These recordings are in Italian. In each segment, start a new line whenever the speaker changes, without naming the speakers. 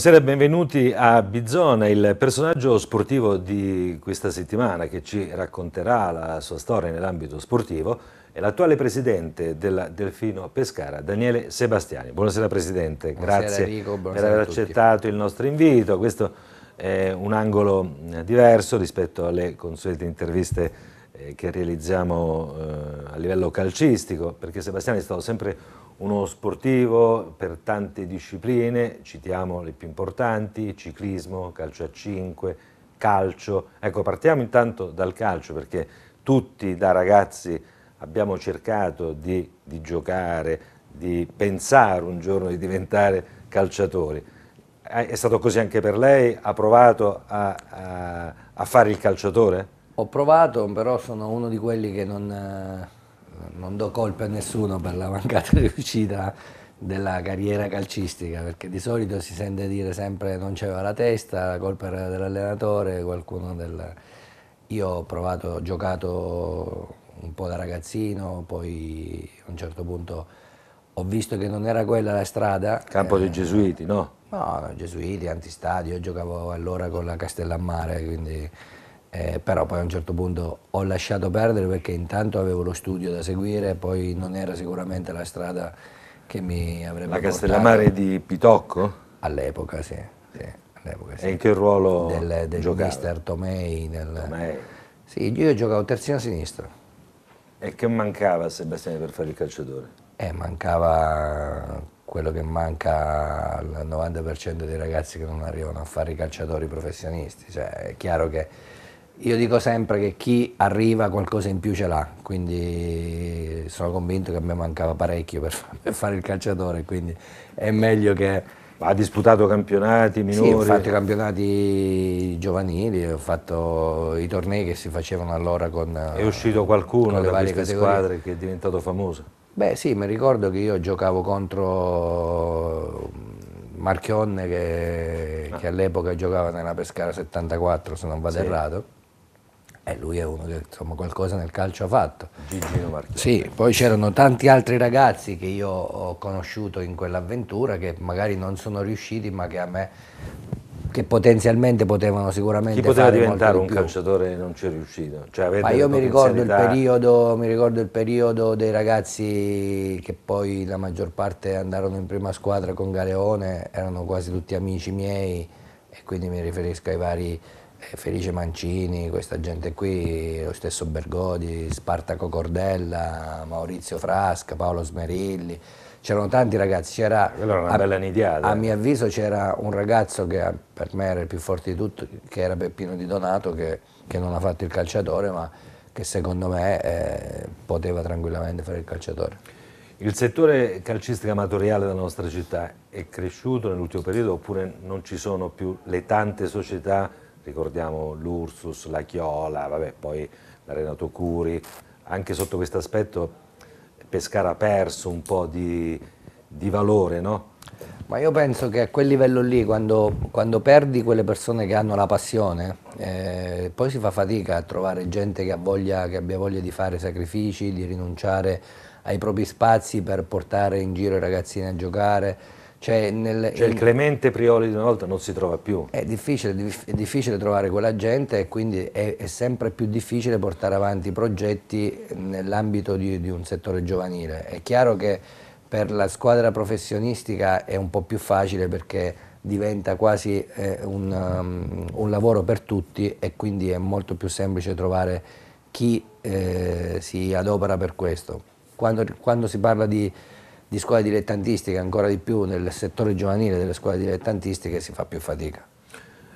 Buonasera e benvenuti a Bizzona, il personaggio sportivo di questa settimana che ci racconterà la sua storia nell'ambito sportivo è l'attuale presidente della Delfino Pescara, Daniele Sebastiani. Buonasera presidente, buonasera, grazie Enrico, per aver accettato il nostro invito. Questo è un angolo eh, diverso rispetto alle consuete interviste eh, che realizziamo eh, a livello calcistico, perché Sebastiani è stato sempre uno sportivo per tante discipline, citiamo le più importanti, ciclismo, calcio a 5, calcio. Ecco, partiamo intanto dal calcio perché tutti da ragazzi abbiamo cercato di, di giocare, di pensare un giorno di diventare calciatori. Eh, è stato così anche per lei? Ha provato a, a, a fare il calciatore? Ho provato, però sono
uno di quelli che non eh, non do colpe a nessuno per la mancata riuscita della carriera calcistica, perché di solito si sente dire sempre non c'era la testa, la colpa era dell'allenatore, qualcuno del... Io ho provato, ho giocato un po' da ragazzino, poi a un certo punto ho visto che non era quella la strada. Campo eh, dei Gesuiti, no? No, Gesuiti, antistadio, io giocavo allora con la Castellammare, quindi eh, però poi a un certo punto ho lasciato perdere perché intanto avevo lo studio da seguire, poi non era sicuramente la strada che mi avrebbe La Castellamare di Pitocco? All'epoca sì, sì, all'epoca, sì. E in che ruolo Del, del mister Tomei. Del, Tomei. Sì, io giocavo terzino sinistro.
E che mancava Sebastiano per fare il calciatore? Eh, mancava
quello che manca al 90% dei ragazzi che non arrivano a fare i calciatori professionisti. Cioè, è chiaro che io dico sempre che chi arriva qualcosa in più ce l'ha, quindi sono convinto che a me mancava parecchio per, fare il calciatore, quindi è meglio che... Ha disputato campionati minori? Sì, ho fatto i campionati giovanili, ho fatto i tornei che si facevano allora con... È
uscito qualcuno da queste categorie. squadre che è diventato famoso?
Beh sì, mi ricordo che io giocavo contro Marchionne che, ah. che all'epoca giocava nella Pescara 74, se non vado sì. errato eh, lui è uno che insomma, qualcosa nel calcio ha fatto. Gigino Marchetti. Sì, poi c'erano tanti altri ragazzi che io ho conosciuto in quell'avventura che magari non sono riusciti, ma che a me che potenzialmente potevano sicuramente Chi poteva diventare di un più. calciatore non ci è riuscito? Cioè, ma io mi ricordo, periodo, mi ricordo, il periodo, dei ragazzi che poi la maggior parte andarono in prima squadra con Galeone, erano quasi tutti amici miei e quindi mi riferisco ai vari Felice Mancini, questa gente qui, lo stesso Bergodi, Spartaco Cordella, Maurizio Frasca, Paolo Smerilli, c'erano tanti ragazzi, c'era allora a, a, eh. mio avviso c'era un ragazzo che per me era il più forte di tutti, che era Peppino Di Donato, che, che non ha fatto il calciatore ma che
secondo me eh, poteva tranquillamente fare il calciatore. Il settore calcistico amatoriale della nostra città è cresciuto nell'ultimo periodo oppure non ci sono più le tante società ricordiamo l'Ursus, la Chiola, vabbè, poi l'Arena Tocuri, anche sotto questo aspetto Pescara ha perso un po' di, di valore, no? Ma io penso che a quel livello lì, quando, quando perdi quelle
persone che hanno la passione, eh, poi si fa fatica a trovare gente che, voglia, che, abbia voglia di fare sacrifici, di rinunciare ai propri spazi per portare in giro i ragazzini a giocare. Cioè, nel, cioè il Clemente Prioli di una volta non si trova più. È difficile, è difficile trovare quella gente e quindi è, è, sempre più difficile portare avanti progetti nell'ambito di, di un settore giovanile. È chiaro che per la squadra professionistica è un po' più facile perché diventa quasi eh, un, um, un, lavoro per tutti e quindi è molto più semplice trovare chi eh, si adopera per questo. Quando, quando si parla di di scuole dilettantistiche, ancora di più nel settore giovanile delle scuole dilettantistiche si fa più fatica.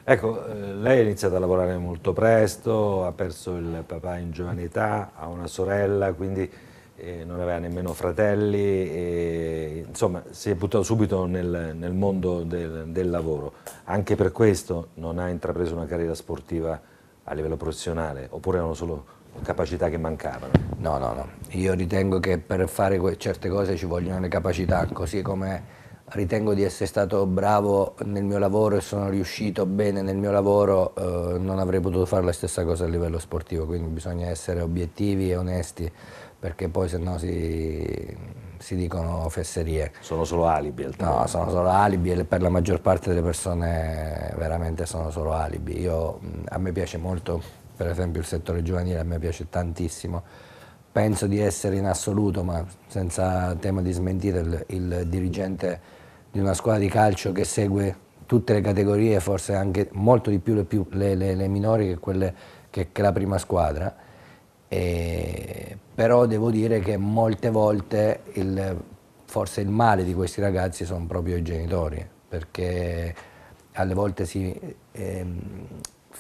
Ecco, eh, lei ha iniziato a lavorare molto presto, ha perso il papà in giovane età, ha una sorella, quindi eh, non aveva nemmeno fratelli, e, insomma si è buttato subito nel, nel mondo del, del, lavoro. Anche per questo non ha intrapreso una carriera sportiva a livello professionale, oppure erano solo capacità che mancavano. No, no, no. Io ritengo
che per fare certe cose ci vogliono le capacità, così come ritengo di essere stato bravo nel mio lavoro e sono riuscito bene nel mio lavoro, eh, non avrei potuto fare la stessa cosa a livello sportivo, quindi bisogna essere obiettivi e onesti perché poi se no si, si dicono fesserie.
Sono solo alibi. Altrimenti. No, sono
solo alibi e per la maggior parte delle persone veramente sono solo alibi. Io, a me piace molto per esempio il settore giovanile a me piace tantissimo, penso di essere in assoluto, ma senza tema di smentire, il, il dirigente di una squadra di calcio che segue tutte le categorie, forse anche molto di più le, più, le, le, le minori che, quelle, che, che la prima squadra. E, però devo dire che molte volte il, forse il male di questi ragazzi sono proprio i genitori, perché alle volte si, eh,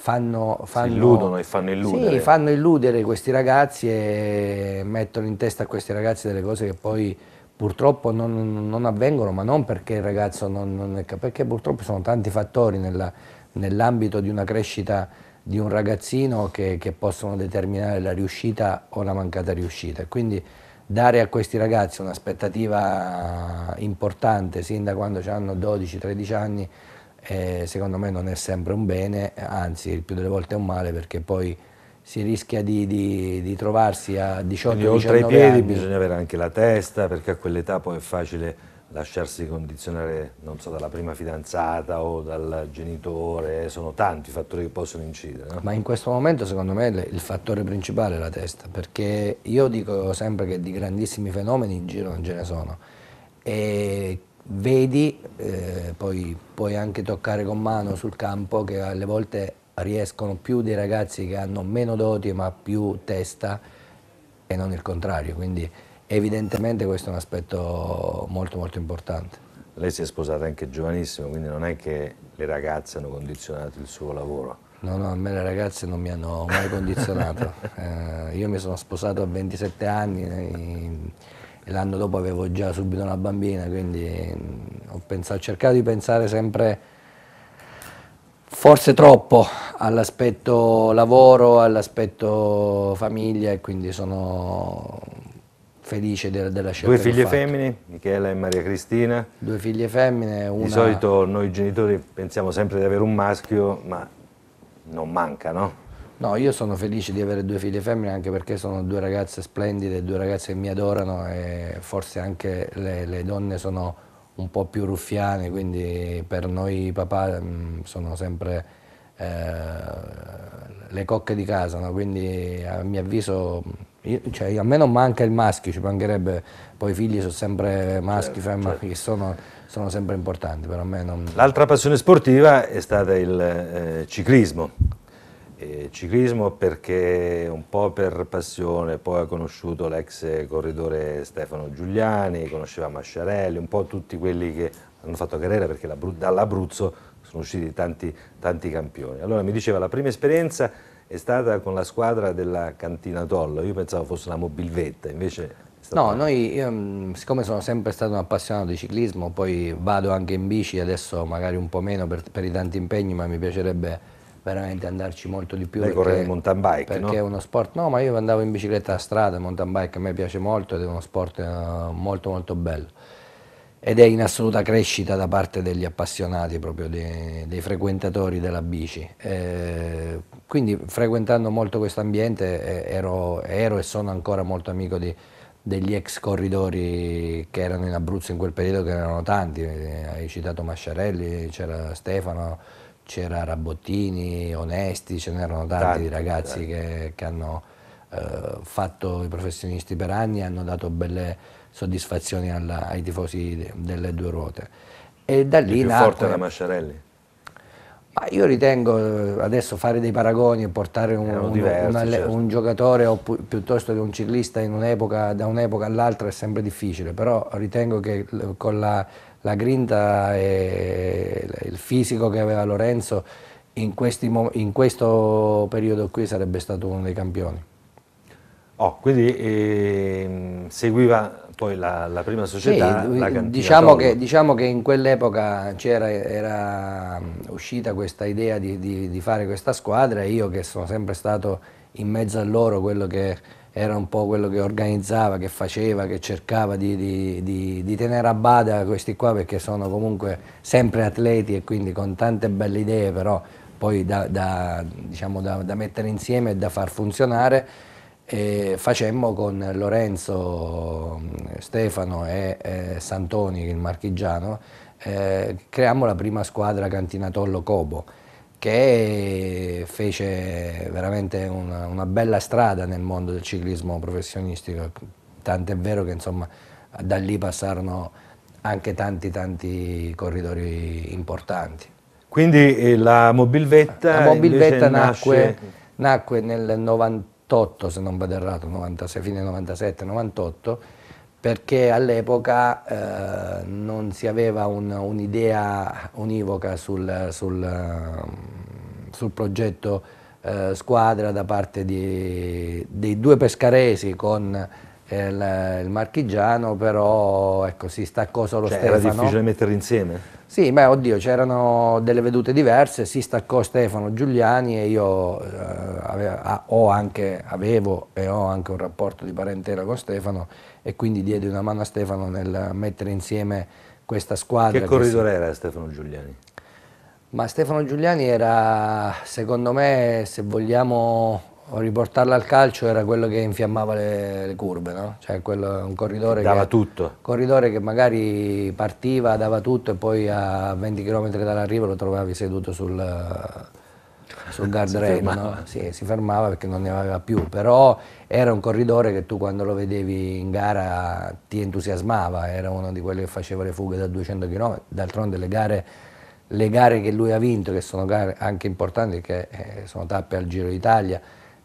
fanno, fanno si illudono e fanno illudere. Sì, fanno illudere questi ragazzi e mettono in testa a questi ragazzi delle cose che poi purtroppo non, non avvengono, ma non perché il ragazzo non, non è perché purtroppo sono tanti fattori nell'ambito di una crescita di un ragazzino che, che, possono determinare la riuscita o la mancata riuscita. Quindi dare a questi ragazzi un'aspettativa importante sin da quando hanno 12-13 anni eh, secondo me non è sempre un bene, anzi il più delle volte è un male perché poi si rischia di, di, di trovarsi a 18 Quindi, oltre ai piedi anni. bisogna
avere anche la testa perché a quell'età poi è facile lasciarsi condizionare non so, dalla prima fidanzata o dal genitore, sono tanti i fattori che possono incidere.
No? Ma in questo momento secondo me il fattore principale è la testa, perché io dico sempre che di grandissimi fenomeni in giro non ce ne sono e vedi, eh, poi puoi anche toccare con mano sul campo che alle volte riescono più dei ragazzi che hanno meno doti ma più testa e non il contrario, quindi evidentemente questo è un aspetto molto molto importante. Lei
si è sposata anche giovanissimo, quindi non è che le ragazze hanno condizionato il suo lavoro.
No, no, a me le ragazze non mi hanno mai condizionato. eh, io mi sono sposato a 27 anni. Eh, l'anno dopo avevo già subito una bambina, quindi mm, ho, pensato, ho cercato di pensare sempre forse troppo all'aspetto lavoro, all'aspetto famiglia e
quindi sono felice della, della scelta. Due figlie femmine, Michela e Maria Cristina. Due figlie femmine. Una... Di solito noi genitori pensiamo sempre di avere un maschio, ma non manca, no? No, io sono felice di avere due figlie femmine anche perché
sono due ragazze splendide, due ragazze che mi adorano e forse anche le, le donne sono un po' più ruffiane, quindi per noi papà mh, mm, sono sempre eh, le cocche di casa, no? quindi a mio avviso, mm, io, cioè, a me non manca il maschio, ci mancherebbe, poi i figli sono sempre maschi, certo, femmine, certo. che sono sono sempre importanti, per me non...
L'altra passione sportiva è stata il eh, ciclismo eh, ciclismo perché un po' per passione, poi ha conosciuto l'ex corridore Stefano Giuliani, conosceva Masciarelli, un po' tutti quelli che hanno fatto carriera perché dall'Abruzzo sono usciti tanti, tanti campioni. Allora mi diceva la prima esperienza è stata con la squadra della Cantina Tollo, io pensavo fosse una mobilvetta, invece... No, noi, io, ehm, siccome sono
sempre stato un appassionato di ciclismo, poi vado anche in bici, adesso magari un po' meno per, per i tanti impegni, ma mi piacerebbe veramente andarci molto di più. Lei correva il mountain bike, Perché no? è uno sport, no ma io andavo in bicicletta a strada, il mountain bike a me piace molto ed è uno sport eh, molto molto bello. Ed è in assoluta crescita da parte degli appassionati, proprio dei, dei frequentatori della bici. E eh, quindi frequentando molto questo ambiente eh, ero, ero, e sono ancora molto amico di, degli ex corridori che erano in Abruzzo in quel periodo, che erano tanti. Hai citato Masciarelli, c'era Stefano, c'era Rabottini, Onesti, ce n'erano tanti, tanti, di ragazzi che, che, hanno eh, fatto i professionisti per anni, e hanno dato belle soddisfazioni alla, ai tifosi delle due ruote. E da lì... Più nacque, forte era
Masciarelli? Ma io
ritengo eh, adesso fare dei paragoni e portare un, un, diversi, certo. un giocatore o pi piuttosto che un ciclista un da un'epoca all'altra è sempre difficile, però ritengo che con la la grinta e il fisico che aveva Lorenzo in, questi, in questo periodo qui sarebbe stato uno dei campioni.
Oh, quindi eh, seguiva poi la, la prima società, sì, la diciamo che,
diciamo che, in quell'epoca era mm, uscita questa idea di, di, di fare questa squadra e io che sono sempre stato in mezzo a loro quello che era un po' quello che organizzava, che faceva, che cercava di, di, di, di, tenere a bada questi qua perché sono comunque sempre atleti e quindi con tante belle idee però poi da, da, diciamo da, da mettere insieme e da far funzionare e facemmo con Lorenzo, Stefano e eh, Santoni, il marchigiano, eh, creammo la prima squadra Cantinatollo Cobo che fece veramente una, una, bella strada nel mondo del ciclismo professionistico, tant'è vero che insomma, da lì passarono anche tanti tanti corridori importanti.
Quindi eh, la mobilvetta, la mobilvetta nacque, nasce...
nacque, nel 98 se non vado errato, 96, fine 97-98 perché all'epoca eh, non si aveva un'idea un univoca sul, sul, ehm, sul progetto eh, squadra da parte di, dei due pescaresi con eh, il, il marchigiano, però ecco, si staccò solo cioè, Stefano. Era difficile metterli insieme? Sì, beh, oddio, c'erano delle vedute diverse, si staccò Stefano Giuliani e io eh, aveva, ho anche, avevo e ho anche un rapporto di parentela con Stefano e quindi diedi una mano a Stefano nel mettere insieme questa squadra. Che corridore si...
era Stefano Giuliani?
Ma Stefano Giuliani era, secondo me, se vogliamo, riportarla al calcio era quello che infiammava le, le curve, no? cioè quello, un corridore dava che, tutto. corridore che magari partiva, dava tutto e poi a 20 km dall'arrivo lo trovavi seduto sul, sul guardrail, si, no? sì, si fermava perché non ne aveva più, però era un corridore che tu quando lo vedevi in gara ti entusiasmava, era uno di quelli che faceva le fughe da 200 km, d'altronde le gare le gare che lui ha vinto, che sono gare anche importanti, che eh, sono tappe al Giro d'Italia,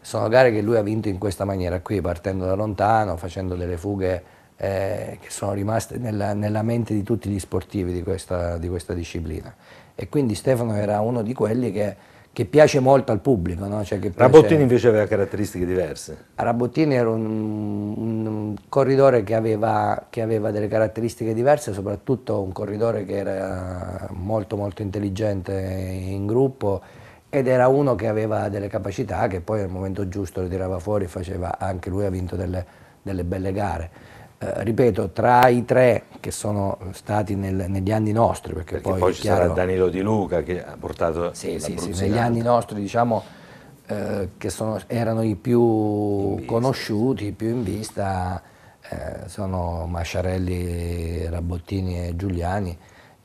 sono gare che lui ha vinto in questa maniera qui, partendo da lontano, facendo delle fughe eh, che sono rimaste nella, nella, mente di tutti gli sportivi di questa, di questa, disciplina. E quindi Stefano era uno di quelli che, che piace molto al pubblico. No? Cioè Rabottini invece aveva caratteristiche diverse. Rabottini era un, un corridore che aveva, che aveva, delle caratteristiche diverse, soprattutto un corridore che era molto molto intelligente in gruppo ed era uno che aveva delle capacità che poi al momento giusto le tirava fuori, faceva anche lui ha vinto delle, delle belle gare. Eh, ripeto, tra i tre che sono stati nel, negli anni nostri, perché, perché poi, poi ci chiaro, sarà
Danilo Di Luca che ha portato sì, sì, sì, negli anni
nostri diciamo eh, che sono, erano i più conosciuti, i più in vista, eh, sono Masciarelli, Rabottini e Giuliani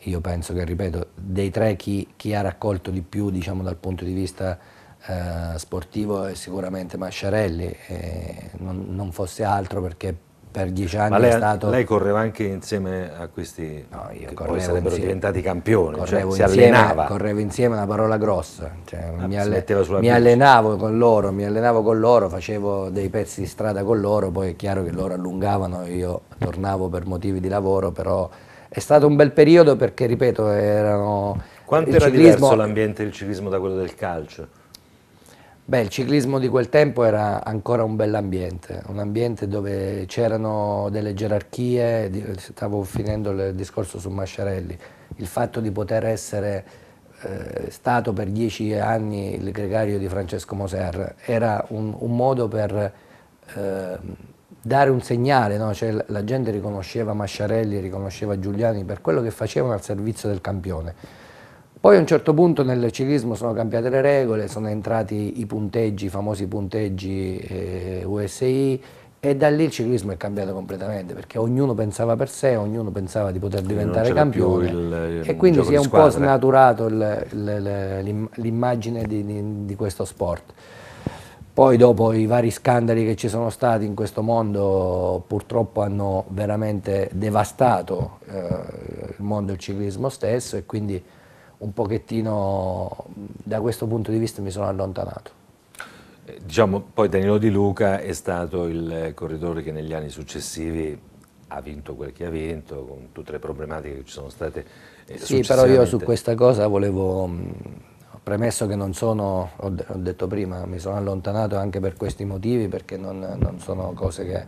io penso che, ripeto, dei tre chi, chi ha raccolto di più diciamo, dal punto di vista eh, sportivo è sicuramente Masciarelli, eh, non, non, fosse altro perché per dieci anni lei, è stato... lei
correva anche insieme a questi no, io che poi sarebbero insieme. diventati campioni, correvo cioè, insieme, si allenava.
Correvo insieme, una parola grossa, cioè, ah, mi, alle, mi allenavo con loro, mi allenavo con loro, facevo dei pezzi di strada con loro, poi è chiaro che loro allungavano, io tornavo per motivi di lavoro, però è stato un bel periodo perché, ripeto, erano... Quanto era ciclismo... diverso
l'ambiente del ciclismo da quello del calcio?
Beh, il ciclismo di quel tempo era ancora un bell'ambiente, un ambiente dove c'erano delle gerarchie, stavo finendo il discorso su Masciarelli, il fatto di poter essere eh, stato per dieci anni il gregario di Francesco Moser era un, un modo per eh, dare un segnale, no? cioè, la gente riconosceva Masciarelli, riconosceva Giuliani per quello che facevano al servizio del campione. Poi a un certo punto nel ciclismo sono cambiate le regole, sono entrati i punteggi, i famosi punteggi eh, USI e da lì il ciclismo è cambiato completamente perché ognuno pensava per sé, ognuno pensava di poter diventare campione il, e quindi si è un squadra. po' snaturato l'immagine di, di, di questo sport. Poi dopo i vari scandali che ci sono stati in questo mondo purtroppo hanno veramente devastato eh, il mondo del ciclismo stesso e quindi un pochettino da questo punto di vista mi sono allontanato.
Eh, diciamo, poi Danilo Di Luca è stato il corridore che negli anni successivi ha vinto quel che ha vinto, con tutte le problematiche che ci sono state. Eh, sì, però io su questa
cosa volevo premesso che non sono, ho, detto prima, mi sono allontanato anche per questi motivi perché non, non sono cose che,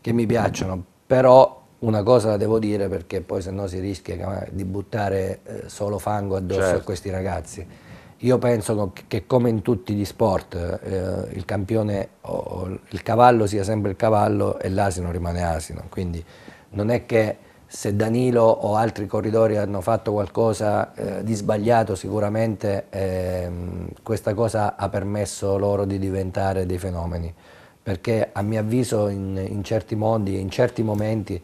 che, mi piacciono, però una cosa la devo dire perché poi se no si rischia eh, di buttare eh, solo fango addosso certo. a questi ragazzi. Io penso che come in tutti gli sport eh, il campione o il cavallo sia sempre il cavallo e l'asino rimane asino, quindi non è che se Danilo o altri corridori hanno fatto qualcosa eh, di sbagliato sicuramente eh, questa cosa ha permesso loro di diventare dei fenomeni perché a mio avviso in, in certi mondi e in certi momenti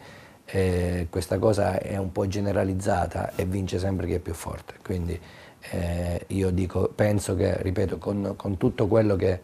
eh, questa cosa è un po' generalizzata e vince sempre chi è più forte quindi eh, io dico, penso che, ripeto, con, con tutto quello che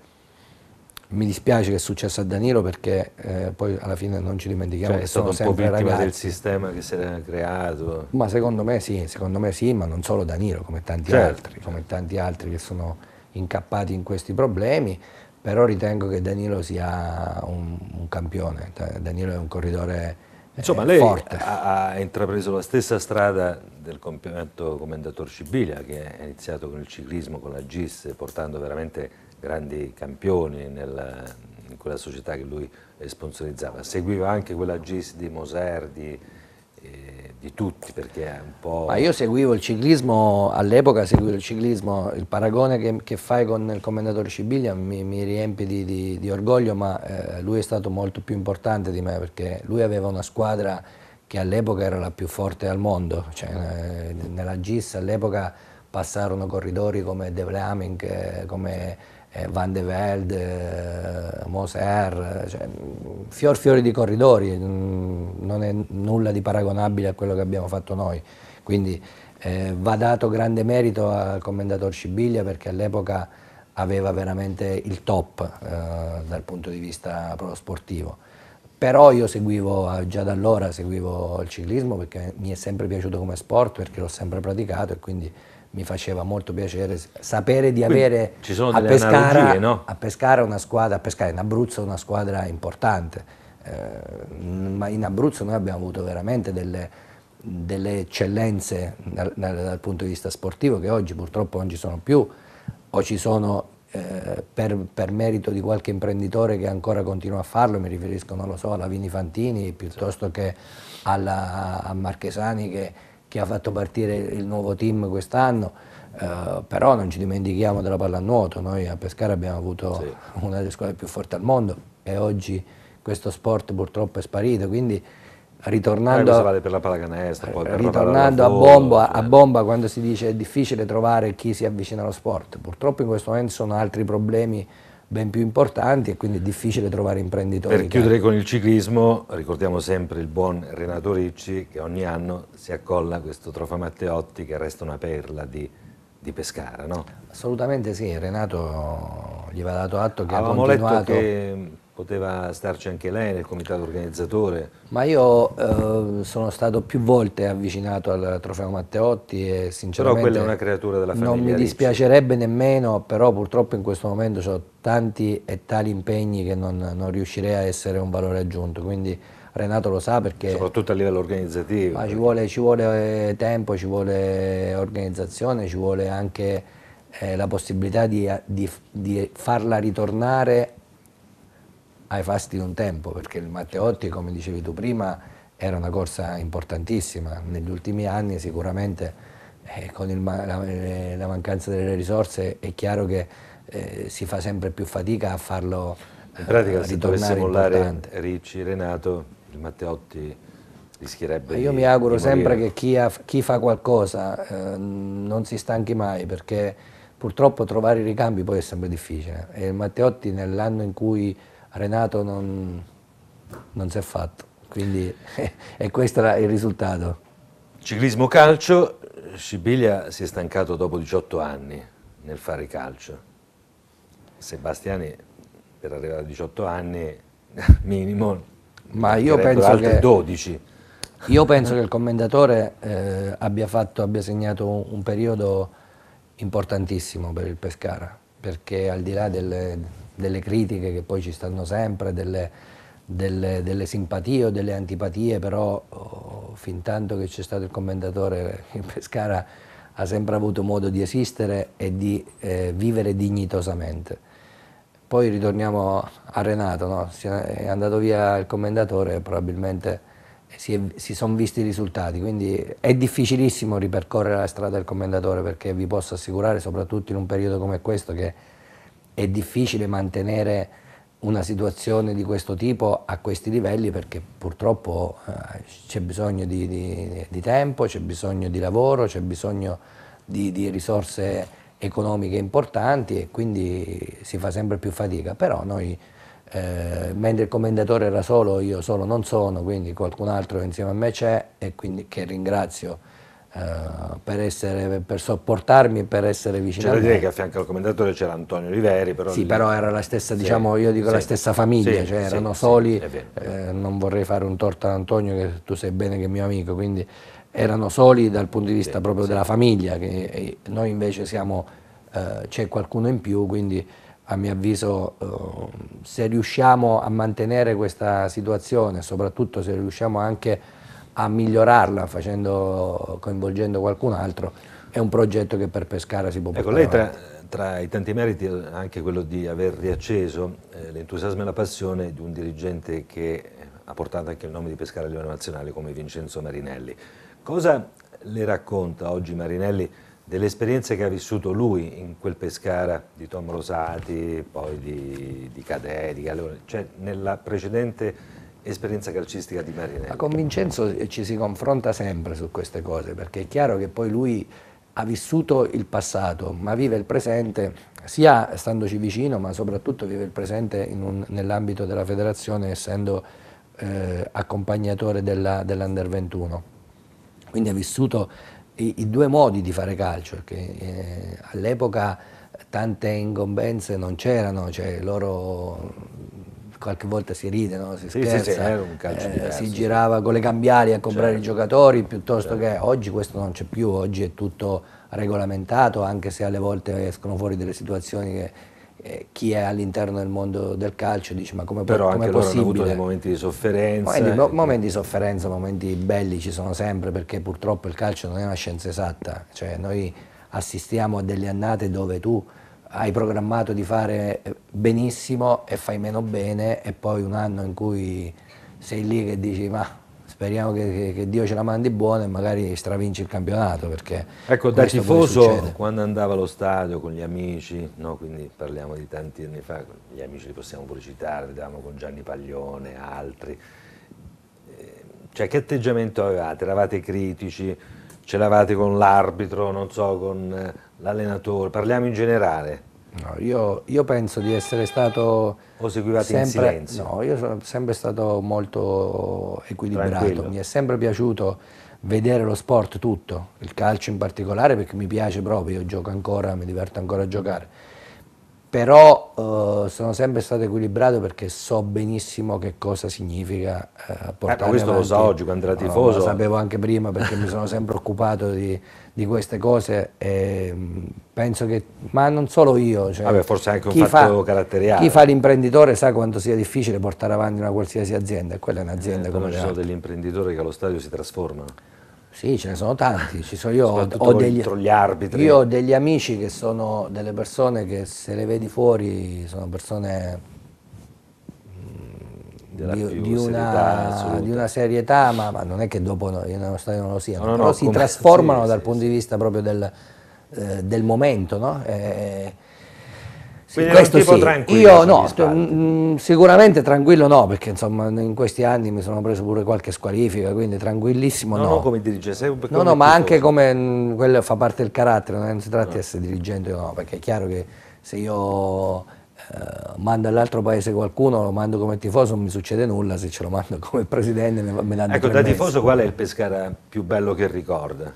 mi dispiace che è successo a Danilo perché eh, poi alla fine non ci dimentichiamo cioè, che sono sempre ragazzi. È stato un po' del
sistema che si era creato.
Ma secondo me sì, secondo me sì, ma non solo Danilo, come tanti certo, altri,
certo. come tanti altri che
sono incappati in questi problemi, però ritengo che Danilo sia un, un campione, cioè Danilo è un corridore
eh, Insomma, lei ha, ha, intrapreso la stessa strada del campionato Commendator Sibiglia, che ha iniziato con il ciclismo, con la GIS, portando veramente grandi campioni nella, in quella società che lui sponsorizzava. Seguiva anche quella GIS di Moserdi, eh, di tutti perché è un po'... Ma io
seguivo il ciclismo, all'epoca seguivo il ciclismo, il paragone che, che fai con il commendatore Sibiglia mi, mi riempie di, di, di, orgoglio ma eh, lui è stato molto più importante di me perché lui aveva una squadra che all'epoca era la più forte al mondo, cioè, eh, nella GIS all'epoca passarono corridori come De Vlaming, eh, come eh, Van de Velde, eh, Moser, cioè, fior fiori di corridori, mm, non è nulla di paragonabile a quello che abbiamo fatto noi. Quindi eh, va dato grande merito al commendator Scibiglia perché all'epoca aveva veramente il top eh, dal punto di vista proprio sportivo. Però io seguivo, già da allora seguivo il ciclismo perché mi è sempre piaciuto come sport, perché l'ho sempre praticato e quindi mi faceva molto piacere sapere di Quindi avere a Pescara, no? a, Pescara, una squadra, a Pescara in Abruzzo una squadra importante, eh, in Abruzzo noi abbiamo avuto veramente delle, delle eccellenze dal, dal, punto di vista sportivo che oggi purtroppo non ci sono più o ci sono eh, per, per, merito di qualche imprenditore che ancora continua a farlo, mi riferisco non lo so alla Vini Fantini piuttosto che alla, a Marchesani che che ha fatto partire il nuovo team quest'anno, eh, però non ci dimentichiamo della pallanuoto, noi a Pescara abbiamo avuto sì. una delle squadre più forti al mondo e oggi questo sport purtroppo è sparito, quindi ritornando, eh, vale per la pallacanestro, poi per ritornando la a, bomba, a eh. bomba quando si dice è difficile trovare chi si avvicina allo sport, purtroppo in questo momento sono altri problemi ben più importanti e quindi è difficile trovare imprenditori. Per chiudere
con il ciclismo, ricordiamo sempre il buon Renato Ricci che ogni anno si accolla questo Trofa Matteotti che resta una perla di, di Pescara, no?
Assolutamente sì, Renato gli va dato atto che Avevamo ha continuato... Letto
che poteva starci anche lei nel comitato organizzatore.
Ma io eh, sono stato più volte avvicinato al trofeo Matteotti e sinceramente... Però quella è una creatura della famiglia Non mi dispiacerebbe Ricci. nemmeno, però purtroppo in questo momento ho tanti e tali impegni che non, non, riuscirei a essere un valore aggiunto, quindi Renato lo sa perché... Soprattutto a livello organizzativo. Ma ci vuole, ci vuole eh, tempo, ci vuole organizzazione, ci vuole anche... Eh, la possibilità di, di, di farla ritornare ai fasti di un tempo, perché il Matteotti, come dicevi tu prima, era una corsa importantissima. Negli ultimi anni sicuramente eh, con il, la, eh, la, mancanza delle risorse è chiaro che eh, si fa sempre più fatica a farlo In pratica, eh, se dovesse mollare
Ricci, Renato, il Matteotti rischierebbe Io di, mi auguro sempre che
chi, ha, chi fa qualcosa eh, non si stanchi mai, perché purtroppo trovare i ricambi poi è sempre difficile. E il Matteotti nell'anno in cui Renato non, non si è fatto,
quindi e questo era il risultato. Ciclismo calcio, Sibiglia si è stancato dopo 18 anni nel fare calcio. Sebastiani per arrivare a 18 anni minimo, ma io penso altri che 12. Io penso
che il commendatore eh, abbia, fatto, abbia segnato un, un periodo importantissimo per il Pescara, perché al di là delle, delle critiche che poi ci stanno sempre, delle, delle, delle simpatie o delle antipatie, però oh, fin tanto che c'è stato il commentatore in Pescara ha sempre avuto modo di esistere e di eh, vivere dignitosamente. Poi ritorniamo a Renato, no? è andato via il commendatore e probabilmente si, si sono visti i risultati, quindi è difficilissimo ripercorrere la strada del commendatore perché vi posso assicurare, soprattutto in un periodo come questo, che è difficile mantenere una situazione di questo tipo a questi livelli perché purtroppo eh, c'è bisogno di, di, di tempo, c'è bisogno di lavoro, c'è bisogno di, di, risorse economiche importanti e quindi si fa sempre più fatica, però noi eh, mentre il commendatore era solo, io solo non sono, quindi qualcun altro insieme a me c'è e quindi che ringrazio eh, per, essere, per, sopportarmi e per essere vicino C'è da dire che a fianco
al commendatore c'era Antonio Riveri, però... Sì, lì... però era la stessa, diciamo, sì, io dico sì, la stessa famiglia, sì, cioè erano soli,
eh, non vorrei fare un torto ad Antonio che tu sai bene che è mio amico, quindi erano soli dal punto di vista proprio della famiglia, che noi invece siamo, eh, c'è qualcuno in più, quindi a mio avviso eh, se riusciamo a mantenere questa situazione, soprattutto se riusciamo anche a a migliorarla facendo, coinvolgendo qualcun altro, è un progetto che per Pescara si può ecco, portare Ecco, lei tra,
tra, i tanti meriti anche quello di aver riacceso eh, l'entusiasmo e la passione di un dirigente che ha portato anche il nome di Pescara a livello nazionale come Vincenzo Marinelli. Cosa le racconta oggi Marinelli delle esperienze che ha vissuto lui in quel Pescara di Tom Rosati, poi di, di Cadè, di Galeone, cioè nella precedente esperienza calcistica di Marinelli. Ma con
Vincenzo ci si confronta sempre su queste cose, perché è chiaro che poi lui ha vissuto il passato, ma vive il presente, sia standoci vicino, ma soprattutto vive il presente nell'ambito della federazione, essendo eh, accompagnatore della, dell'Under 21. Quindi ha vissuto i, i, due modi di fare calcio, perché eh, all'epoca tante incombenze non c'erano, cioè loro qualche volta si ride, no? si sì, scherza, sì, sì, eh, si girava con le cambiali a certo, comprare certo. i giocatori piuttosto certo. che oggi questo non c'è più, oggi è tutto regolamentato anche se alle volte escono fuori delle situazioni che eh, chi è all'interno del mondo del calcio dice ma come però com'è anche loro possibile? hanno avuto dei
momenti di sofferenza momenti, mo, eh.
momenti di sofferenza momenti belli ci sono sempre perché purtroppo il calcio non è una scienza esatta cioè noi assistiamo a delle annate dove tu hai programmato di fare eh, benissimo e fai meno bene e poi un anno in cui sei lì che dici ma speriamo che, che Dio ce la mandi buona e magari stravinci il campionato perché ecco da tifoso
quando andava allo stadio con gli amici no? quindi parliamo di tanti anni fa gli amici li possiamo pure citare vedevamo con Gianni Paglione altri eh, cioè che atteggiamento avevate? eravate critici? ce l'avate con l'arbitro, non so, con eh, l'allenatore, parliamo in generale. No, io, io, penso di essere stato... O seguivate sempre, in silenzio? No, io sono
sempre stato molto equilibrato, Tranquillo. mi è sempre piaciuto vedere lo sport tutto, il calcio in particolare perché mi piace proprio, io gioco ancora, mi diverto ancora a giocare però eh, sono sempre stato equilibrato perché so benissimo che cosa significa eh, eh portare eh, questo avanti. lo so oggi quando era tifoso no, lo sapevo anche prima perché mi sono sempre occupato di, di queste cose e mm, penso che ma non solo io cioè, Vabbè, forse anche un fatto fa, caratteriale chi fa l'imprenditore sa quanto sia difficile portare avanti una qualsiasi azienda e quella
è un'azienda eh, come ci sono degli imprenditori che allo stadio si trasformano sì, ce ne sono tanti. Ci sono, io ho degli, io ho
degli amici che sono delle persone che se le vedi fuori sono persone
mm, di, di, una, di,
una, serietà, ma, ma, non è che dopo no, in uno stadio non lo siano, no, no, però no, si trasformano sì, dal sì, punto sì. di vista proprio del, eh, del momento, no? E, eh,
sì, questo sì. Io
no, mm, mm, sicuramente tranquillo no, perché insomma in questi anni mi sono preso pure qualche squalifica, quindi tranquillissimo no. No, no come
dirigente, sei un No, no, ma piuttosto. anche
come mh, mm, quello fa parte del carattere, non si tratta no. di ah. essere dirigente o no, perché è chiaro che se io eh, mando all'altro paese qualcuno, lo mando come tifoso, non mi succede nulla, se ce lo mando come presidente me, me danno Ecco, da tifoso qual è il
Pescara più bello che ricorda?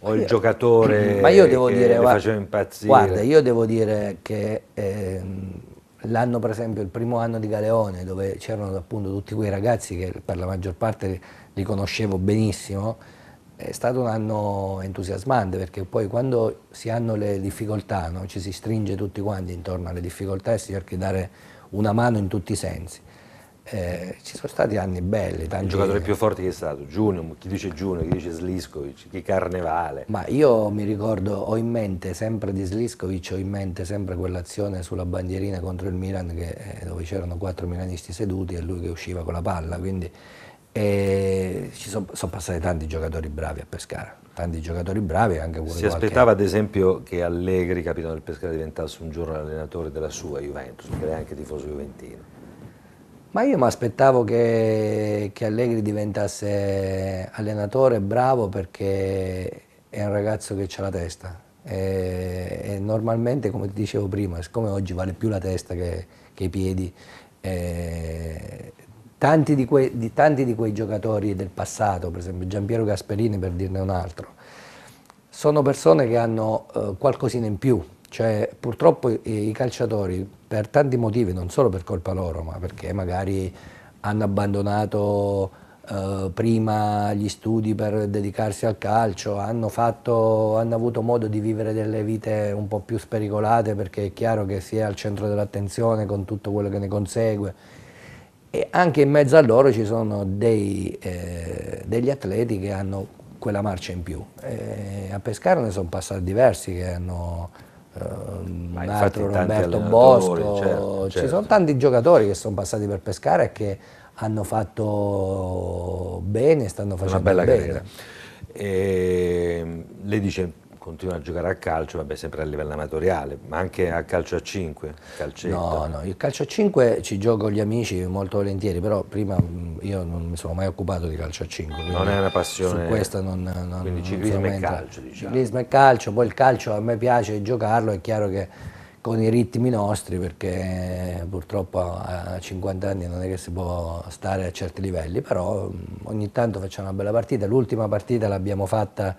o il giocatore ma io devo dire, guarda, impazzire? Guarda, io
devo dire che eh, l'anno per esempio, il primo anno di Galeone, dove c'erano appunto tutti quei ragazzi che per la maggior parte li conoscevo benissimo, è stato un anno entusiasmante perché poi quando si hanno le difficoltà, no? ci si stringe tutti quanti intorno alle difficoltà e si cerca di dare una mano in tutti i sensi eh, ci sono stati anni belli. Tanti... Il giocatore
più forte che è stato? Giunio, chi dice Giunio, chi dice Sliskovic, chi Carnevale?
Ma io mi ricordo, ho in mente sempre di Sliskovic, ho in mente sempre quell'azione sulla bandierina contro il Milan che, eh, dove c'erano quattro milanisti seduti e lui che usciva con la palla, quindi eh, ci sono son passati tanti giocatori bravi a Pescara, tanti giocatori bravi anche pure Si qualche... aspettava
ad esempio che Allegri, capitano del Pescara, diventasse un giorno l'allenatore della sua Juventus, perché era anche tifoso juventino.
Ma io mi aspettavo che, che, Allegri diventasse allenatore bravo perché è un ragazzo che ha la testa. E, e, normalmente, come ti dicevo prima, siccome oggi vale più la testa che, che i piedi, eh, tanti, di que, di, tanti, di quei giocatori del passato, per esempio Giampiero Gasperini per dirne un altro, sono persone che hanno eh, qualcosina in più. Cioè, purtroppo i, i calciatori per tanti motivi, non solo per colpa loro, ma perché magari hanno abbandonato eh, prima gli studi per dedicarsi al calcio, hanno, fatto, hanno avuto modo di vivere delle vite un po' più spericolate perché è chiaro che si è al centro dell'attenzione con tutto quello che ne consegue e anche in mezzo a loro ci sono dei, eh, degli atleti che hanno quella marcia in più. E eh, a Pescara ne sono passati diversi che hanno Ehm, un altro Roberto Bosco, certo, ci sono certo. tanti giocatori che sono passati per pescare e che hanno fatto bene, stanno facendo una bella bene. carriera.
E ehm, lei dice continuano a giocare a calcio, vabbè, sempre a livello amatoriale, ma anche a calcio a 5? Calcetto. No, no,
il calcio a 5 ci gioco gli amici molto volentieri, però prima mm, io non mi sono mai occupato di calcio a 5. Non è una passione. Su questa non... non quindi ciclismo e calcio, diciamo. Ciclismo e calcio, poi il calcio a me piace giocarlo, è chiaro che con i ritmi nostri perché purtroppo a 50 anni non è che si può stare a certi livelli, però mm, ogni tanto facciamo una bella partita, l'ultima partita l'abbiamo fatta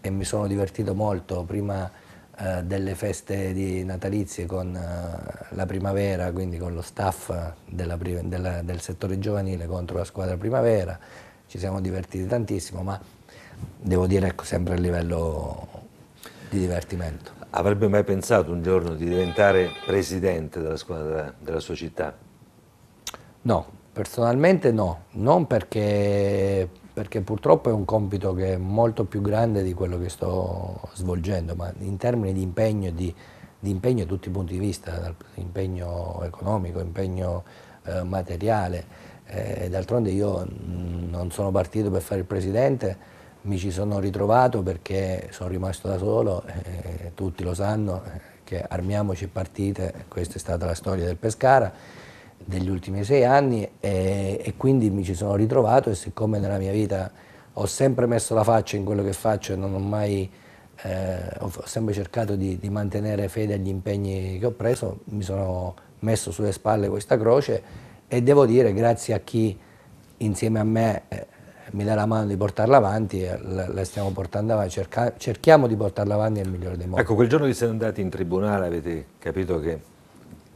e mi sono divertito molto prima eh, delle feste di natalizie con eh, la primavera, quindi con lo staff della, della, del settore giovanile contro la squadra primavera, ci siamo divertiti tantissimo, ma devo dire ecco, sempre a livello di divertimento.
Avrebbe mai pensato un giorno di diventare presidente della squadra della sua città?
No, personalmente no, non perché perché purtroppo è un compito che è molto più grande di quello che sto svolgendo, ma in termini di impegno, di, di impegno a tutti i punti di vista, impegno economico, impegno eh, materiale. Eh, D'altronde io mm, non sono partito per fare il presidente, mi ci sono ritrovato perché sono rimasto da solo, eh, tutti lo sanno eh, che armiamoci partite, questa è stata la storia del Pescara degli ultimi sei anni e, e, quindi mi ci sono ritrovato e siccome nella mia vita ho sempre messo la faccia in quello che faccio e non ho mai, eh, ho sempre cercato di, di, mantenere fede agli impegni che ho preso, mi sono messo sulle spalle questa croce e devo dire grazie a chi insieme a me eh, mi dà la mano di portarla avanti la, la stiamo portando avanti, cerca, cerchiamo di portarla avanti nel migliore dei modi. Ecco, quel
giorno che siete andati in tribunale avete capito che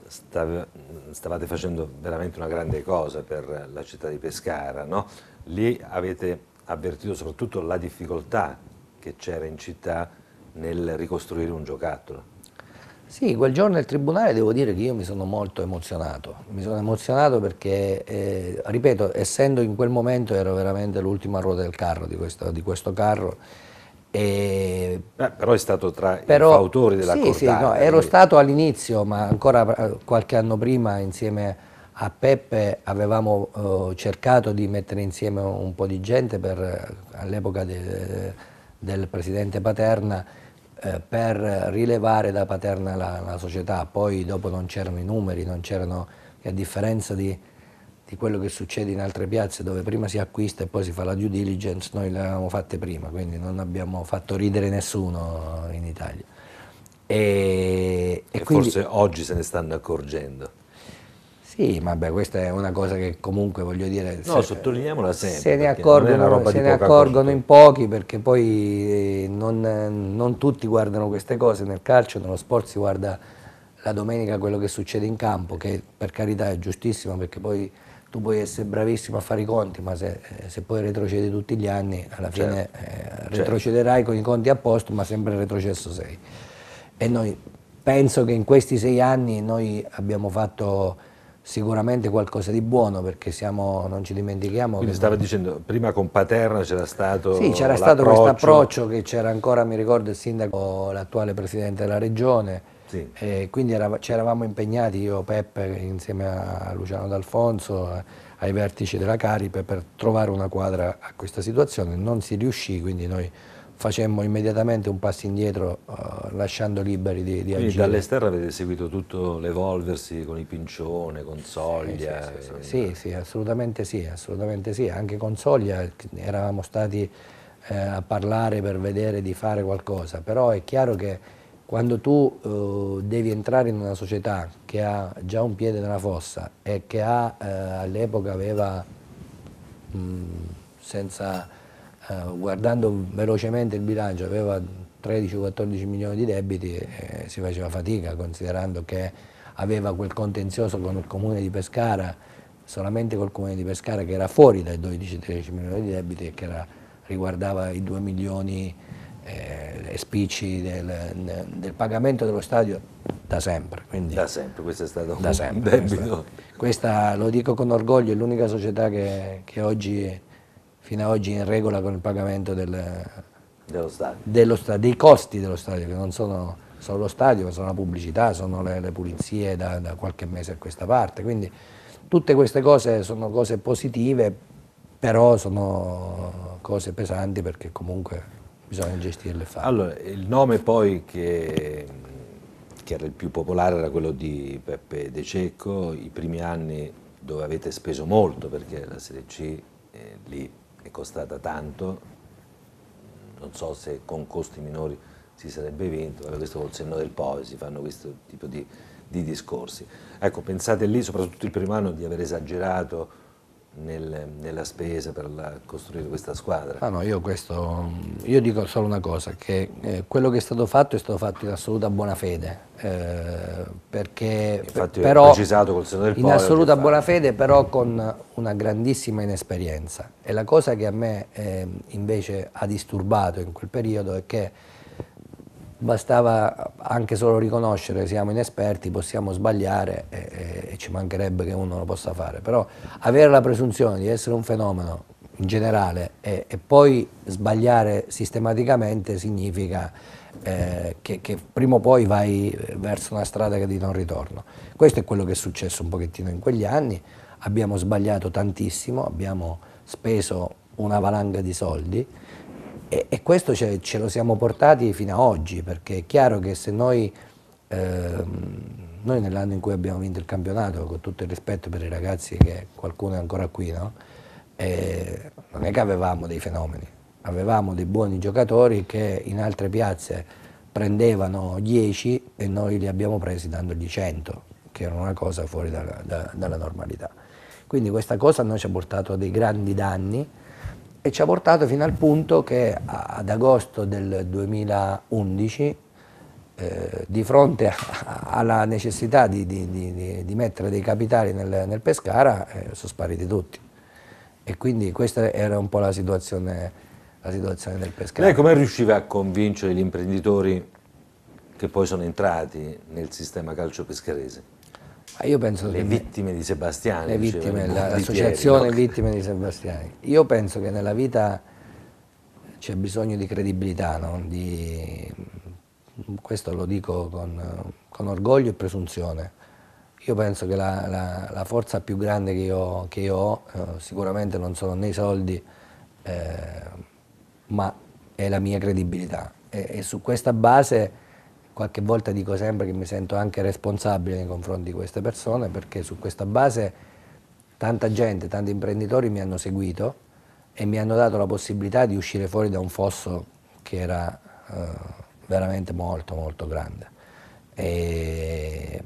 stava, stavate facendo veramente una grande cosa per la città di Pescara, no? lì avete avvertito soprattutto la difficoltà che c'era in città nel ricostruire un giocattolo.
Sì, quel giorno al tribunale devo dire che io mi sono molto emozionato, mi sono emozionato perché, eh, ripeto, essendo in quel momento ero veramente l'ultima ruota del carro, di questo, di
questo carro, e, eh, però è stato tra però, i fautori della sì, Sì, no, eh, ero quindi.
stato all'inizio, ma ancora eh, qualche anno prima insieme a Peppe avevamo eh, cercato di mettere insieme un po' di gente per, eh, all'epoca de, del presidente Paterna eh, per rilevare da Paterna la, la, società, poi dopo non c'erano i numeri, non c'erano, a differenza di, di quello che succede in altre piazze dove prima si acquista e poi si fa la due diligence, noi le avevamo fatte prima, quindi non abbiamo fatto ridere nessuno in Italia. E,
e, e quindi, forse oggi se ne stanno accorgendo.
Sì, ma beh, questa è una cosa che comunque
voglio dire... No, se, sottolineiamola sempre. Se ne accorgono, se ne accorgono
in pochi perché poi eh, non, non tutti guardano queste cose, nel calcio, nello sport si guarda la domenica quello che succede in campo, che per carità è giustissimo perché poi tu puoi essere bravissimo a fare i conti, ma se, eh, se poi retrocedi tutti gli anni, alla fine certo. eh, certo. retrocederai certo. con i conti a posto, ma sempre retrocesso sei. E noi penso che in questi sei anni noi abbiamo fatto sicuramente qualcosa di buono perché siamo, non ci
dimentichiamo. Quindi stava non... dicendo, prima con Paterna c'era stato Sì, c'era stato questo approccio
che c'era ancora, mi ricordo, il sindaco, l'attuale presidente della regione, sì. E quindi era, ci eravamo impegnati io, Peppe, insieme a Luciano D'Alfonso, ai vertici della Caripe per trovare una quadra a questa situazione. Non si riuscì, quindi noi facemmo immediatamente un passo indietro uh, lasciando liberi di, di Quindi agire.
dall'esterno avete seguito tutto l'evolversi con i pincione, con Soglia? Sì, sì, sì,
sì, sì assolutamente sì, assolutamente sì. Anche con Soglia eravamo stati eh, a parlare per vedere di fare qualcosa, però è chiaro che quando tu eh, devi entrare in una società che ha già un piede nella fossa e che eh, all'epoca aveva, mh, senza, eh, guardando velocemente il bilancio, aveva 13-14 milioni di debiti, eh, si faceva fatica considerando che aveva quel contenzioso con il comune di Pescara, solamente col comune di Pescara che era fuori dai 12-13 milioni di debiti e che era, riguardava i 2 milioni di eh, spicci del, del, pagamento dello stadio da sempre. da sempre, questo è stato da un sempre, debito. Questa, questa, lo dico con orgoglio, è l'unica società che, che oggi, fino ad oggi è in regola con il pagamento del, dello stadio. Dello sta, dei costi dello stadio, che non sono solo lo stadio, ma sono la pubblicità, sono le, le pulizie da, da, qualche mese a questa parte. Quindi tutte queste cose sono cose positive, però sono cose pesanti perché comunque
bisogna gestirle fare. Allora, il nome poi che, che, era il più popolare era quello di Peppe De Cecco, i primi anni dove avete speso molto perché la Serie C eh, lì è costata tanto, non so se con costi minori si sarebbe vinto, ma questo col senno del poi si fanno questo tipo di, di discorsi. Ecco, pensate lì, soprattutto il primo anno, di aver esagerato nel, nella spesa per la, costruire questa squadra? Ah
no, io, questo, io, dico solo una cosa, che eh, quello che è stato fatto è stato fatto in assoluta buona fede, eh, perché Infatti però, precisato col senatore in assoluta buona fede però con una grandissima inesperienza e la cosa che a me eh, invece ha disturbato in quel periodo è che bastava anche solo riconoscere, siamo inesperti, possiamo sbagliare e, e, e, ci mancherebbe che uno lo possa fare, però avere la presunzione di essere un fenomeno in generale e, e poi sbagliare sistematicamente significa eh, che, che, prima o poi vai verso una strada che di non ritorno. Questo è quello che è successo un pochettino in quegli anni, abbiamo sbagliato tantissimo, abbiamo speso una valanga di soldi, e, e questo ce, ce, lo siamo portati fino ad oggi, perché è chiaro che se noi, ehm, noi nell'anno in cui abbiamo vinto il campionato, con tutto il rispetto per i ragazzi che qualcuno è ancora qui, no? eh, non è che avevamo dei fenomeni, avevamo dei buoni giocatori che in altre piazze prendevano 10 e noi li abbiamo presi dandogli 100, che era una cosa fuori dalla, da, dalla normalità. Quindi questa cosa a noi ci ha portato a dei grandi danni, e ci ha portato fino al punto che ad agosto del 2011 eh, di fronte a, alla necessità di, di, di, di, mettere dei capitali nel, nel Pescara eh, sono spariti tutti e quindi questa era un po' la situazione, la situazione del Pescara. Lei come
riusciva a convincere gli imprenditori che poi sono entrati nel sistema calcio pescarese? Ah, io penso le che vittime di Sebastiani. Le vittime, l'associazione no?
vittime di Sebastiani. Io penso che nella vita c'è bisogno di credibilità, no? di, questo lo dico con, con, orgoglio e presunzione. Io penso che la, la, la forza più grande che io, che io ho, eh, sicuramente non sono né i soldi, eh, ma è la mia credibilità. E, e su questa base qualche volta dico sempre che mi sento anche responsabile nei confronti di queste persone perché su questa base tanta gente, tanti imprenditori mi hanno seguito e mi hanno dato la possibilità di uscire fuori da un fosso che era eh, veramente molto molto grande. E,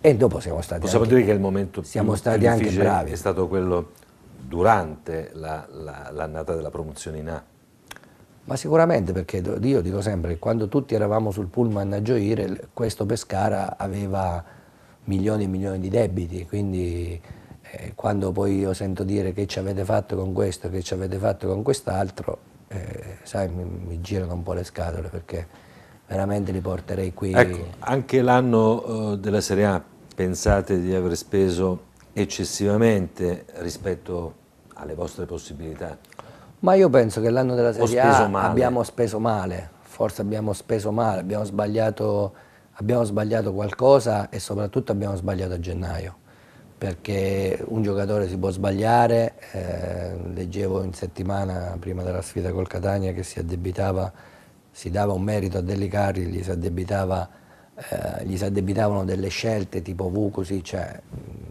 e dopo siamo stati... Possiamo anche, dire che il momento siamo più, stati più anche bravi.
è stato quello durante l'annata la, la, della promozione in A.
Ma sicuramente perché io dico sempre che quando tutti eravamo sul pullman a gioire, questo Pescara aveva milioni e milioni di debiti, quindi eh, quando poi io sento dire che ci avete fatto con questo, che ci avete fatto con quest'altro, eh, sai, mi, mi, girano un po' le scatole perché veramente li porterei qui. Ecco,
anche l'anno eh, della Serie A pensate di aver speso eccessivamente rispetto alle vostre possibilità?
Ma io penso che l'anno della Serie A male. abbiamo speso male, forse abbiamo speso male, abbiamo sbagliato, abbiamo sbagliato qualcosa e soprattutto abbiamo sbagliato a gennaio perché un giocatore si può sbagliare, eh, leggevo in settimana prima della sfida col Catania che si addebitava, si dava un merito a Delicari, gli si, addebitava, eh, gli si addebitavano delle scelte tipo Vucusi, cioè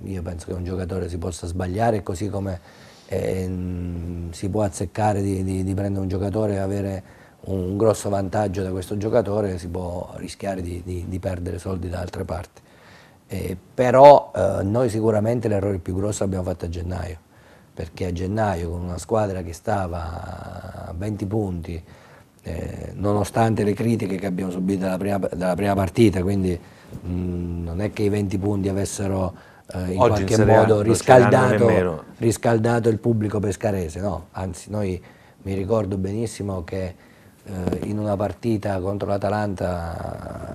io penso che un giocatore si possa sbagliare così come e, mm, si può azzeccare di, di, di, prendere un giocatore e avere un grosso vantaggio da questo giocatore, si può rischiare di, di perdere soldi da altre parti. Eh, però eh, noi sicuramente l'errore più grosso l'abbiamo fatto a gennaio, perché a gennaio con una squadra che stava a 20 punti, eh, nonostante le critiche che abbiamo subito dalla prima, dalla prima partita, quindi mh, mm, non è che i 20 punti avessero eh, in Oggi qualche in modo riscaldato, riscaldato, il pubblico pescarese, no? anzi noi mi ricordo benissimo che eh, in una partita contro l'Atalanta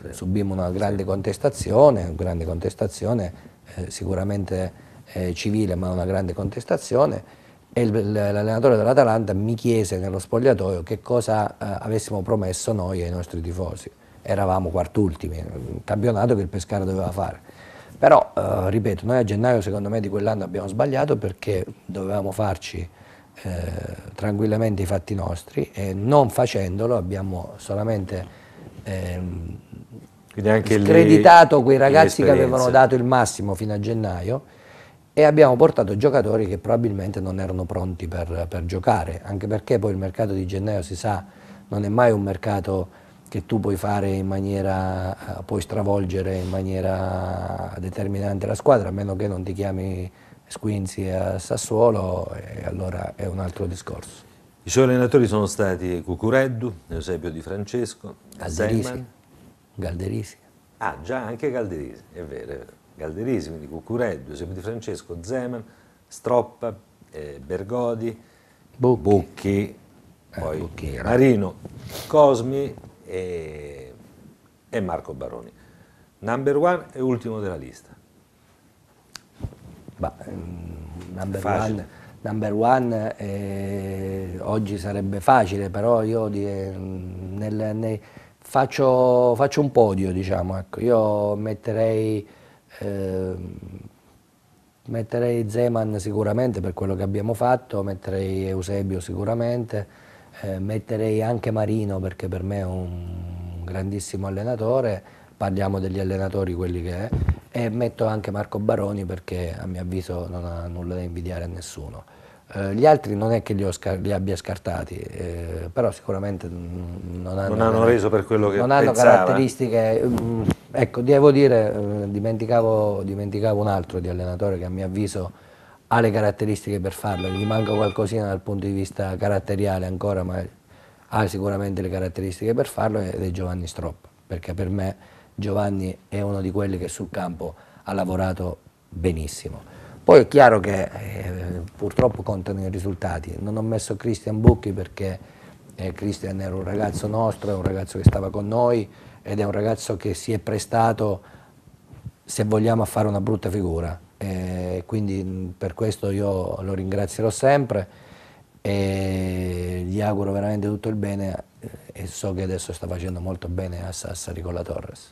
sì. Eh, subimmo una grande contestazione, grande contestazione eh, sicuramente eh, civile ma una grande contestazione e l'allenatore dell'Atalanta mi chiese nello spogliatoio che cosa eh, avessimo promesso noi ai nostri tifosi eravamo quartultimi, un campionato che il Pescara doveva fare. Però, eh, ripeto, noi a gennaio secondo me di quell'anno abbiamo sbagliato perché dovevamo farci eh, tranquillamente i fatti nostri e non facendolo abbiamo solamente eh,
screditato le, quei ragazzi che avevano
dato il massimo fino a gennaio e abbiamo portato giocatori che probabilmente non erano pronti per, per giocare, anche perché poi il mercato di gennaio si sa non è mai un mercato che tu puoi fare in maniera, eh, puoi stravolgere in maniera determinante la squadra, a meno che non ti chiami Squinzi a Sassuolo, e allora è un altro discorso.
I suoi allenatori sono stati Cucureddu, Eusebio Di Francesco, Galderisi. Zeman. Galderisi. Ah, già anche Galderisi, è vero, è vero. Galderisi, quindi Cucureddu, Eusebio Di Francesco, Zeman, Stroppa, eh, Bergodi, Bucchi, Bucchi eh, poi Bucchi, Marino, Cosmi, e, e Marco Baroni. Number one e ultimo della lista. Bah, ehm, number, one, number, one, eh, oggi
sarebbe facile, però io di, ehm, nel, nel, faccio, faccio, un podio, diciamo, ecco. io metterei, eh, metterei Zeman sicuramente per quello che abbiamo fatto, metterei Eusebio sicuramente, eh, metterei anche Marino perché per me è un grandissimo allenatore, parliamo degli allenatori quelli che è, e metto anche Marco Baroni perché a mio avviso non ha nulla da invidiare a nessuno. Eh, gli altri non è che li, li abbia scartati, eh, però sicuramente non hanno, non hanno reso per quello che non hanno caratteristiche. Mm, ecco, devo dire, eh, dimenticavo, dimenticavo un altro di allenatore che a mio avviso ha le caratteristiche per farlo, gli manca qualcosina dal punto di vista caratteriale ancora, ma ha sicuramente le caratteristiche per farlo ed è Giovanni Stropp, perché per me Giovanni è uno di quelli che sul campo ha lavorato benissimo. Poi è chiaro che eh, purtroppo contano i risultati, non ho messo Christian Bucchi perché eh, Cristian era un ragazzo nostro, è un ragazzo che stava con noi ed è un ragazzo che si è prestato, se vogliamo, a fare una brutta figura, eh, quindi mm, per questo io lo ringrazierò sempre e gli auguro veramente tutto il bene eh, e so che adesso sta facendo molto bene a Sassari con la
Torres.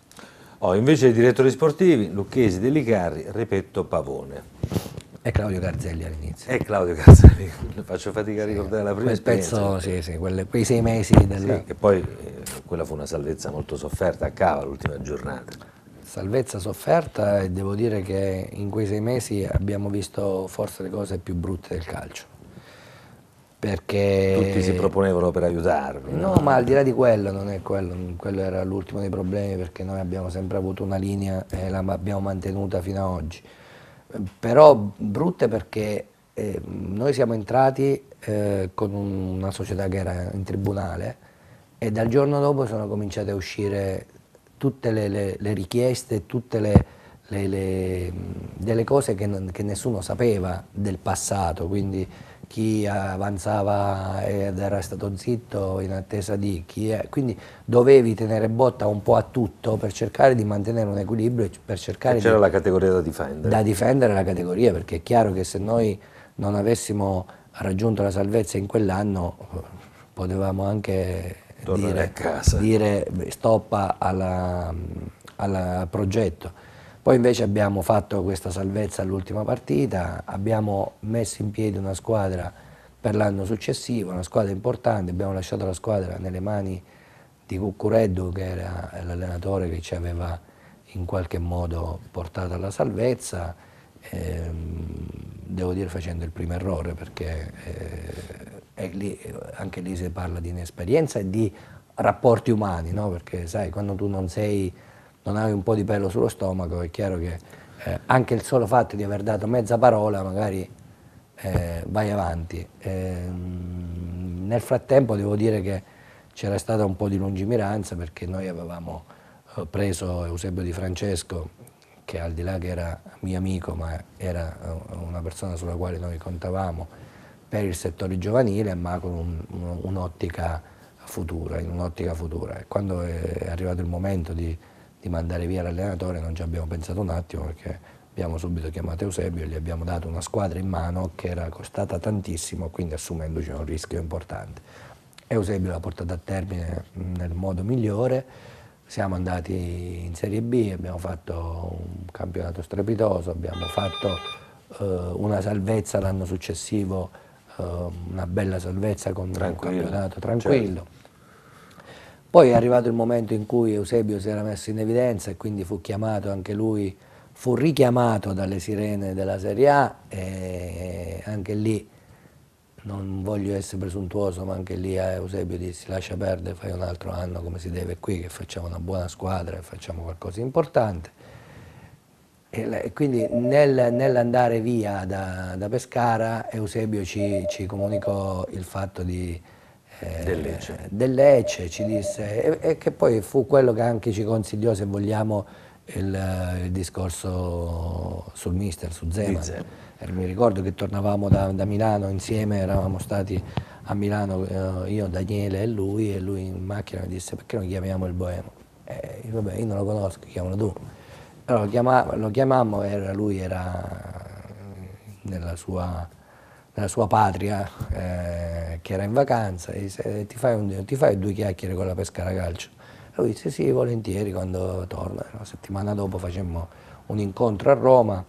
Oh, invece i direttori sportivi, Lucchesi, Delicarri, ripeto Pavone. E Claudio Garzelli all'inizio. E Claudio Garzelli, faccio fatica a ricordare sì, la prima pezzo, sì, sì, quelle, quei sei mesi da Sì, che poi eh, quella fu una salvezza molto sofferta a Cava
l'ultima giornata. Salvezza sofferta e devo dire che in quei sei mesi abbiamo visto forse le cose più brutte del calcio.
Perché... Tutti si proponevano per aiutarvi. No, no? ma
al di là di quello, non è quello, quello era l'ultimo dei problemi perché noi abbiamo sempre avuto una linea e l'abbiamo mantenuta fino ad oggi. Però brutte perché eh, noi siamo entrati eh, con un, una società che era in tribunale e dal giorno dopo sono cominciate a uscire tutte le, le, le richieste, tutte le, le delle cose che, non, che, nessuno sapeva del passato, quindi chi avanzava ed era stato zitto in attesa di chi è. Quindi dovevi tenere botta un po' a tutto per cercare di mantenere un equilibrio. Per cercare c'era la
categoria da difendere. Da difendere la categoria,
perché è chiaro che se noi non avessimo raggiunto la salvezza in quell'anno eh, potevamo anche Tornare dire, a casa. dire stop al progetto. Poi invece abbiamo fatto questa salvezza all'ultima partita, abbiamo messo in piedi una squadra per l'anno successivo, una squadra importante, abbiamo lasciato la squadra nelle mani di Cuccureddu che era l'allenatore che ci aveva in qualche modo portato alla salvezza, eh, devo dire facendo il primo errore perché eh, lì, anche lì si parla di inesperienza e di rapporti umani, no? perché sai, quando tu non, sei, non hai un po' di pelo sullo stomaco è chiaro che eh, anche il solo fatto di aver dato mezza parola magari eh, vai avanti. Eh, nel frattempo devo dire che c'era stata un po' di lungimiranza perché noi avevamo eh, preso Eusebio Di Francesco, che al di là che era mio amico, ma era eh, una persona sulla quale noi contavamo, per il settore giovanile ma con un'ottica futura, in un'ottica futura. Quando è arrivato il momento di, di mandare via l'allenatore non ci abbiamo pensato un attimo perché abbiamo subito chiamato Eusebio e gli abbiamo dato una squadra in mano che era costata tantissimo, quindi assumendoci un rischio importante. Eusebio l'ha portata a termine nel modo migliore, siamo andati in Serie B, abbiamo fatto un campionato strepitoso, abbiamo fatto eh, una salvezza l'anno successivo Ehm, una bella salvezza con tranquillo. un campionato tranquillo. Certo. Poi è arrivato il momento in cui Eusebio si era messo in evidenza e quindi fu chiamato anche lui, fu richiamato dalle sirene della Serie A e anche lì, non voglio essere presuntuoso, ma anche lì a eh, Eusebio disse lascia perdere, fai un altro anno come si deve qui, che facciamo una buona squadra e facciamo qualcosa di importante. E quindi nel, nell'andare via da, da, Pescara Eusebio ci, ci comunicò il fatto di, eh, del, ci disse, e, e, che poi fu quello che anche ci consigliò, se vogliamo, il, il discorso sul mister, su Zeman. Zeman. Eh, mi ricordo che tornavamo da, da, Milano insieme, eravamo stati a Milano eh, io, Daniele e lui, e lui in macchina mi disse perché non chiamiamo il Boemo? E, eh, io, vabbè, io non lo conosco, chiamalo tu. Allora, lo, chiamavo, lo, chiamammo, era, lui era nella sua, nella sua patria, eh, che era in vacanza, e disse, ti fai, un, ti fai due chiacchiere con la Pescara Calcio? lui disse sì, volentieri, quando torna. La settimana dopo facemmo un incontro a Roma,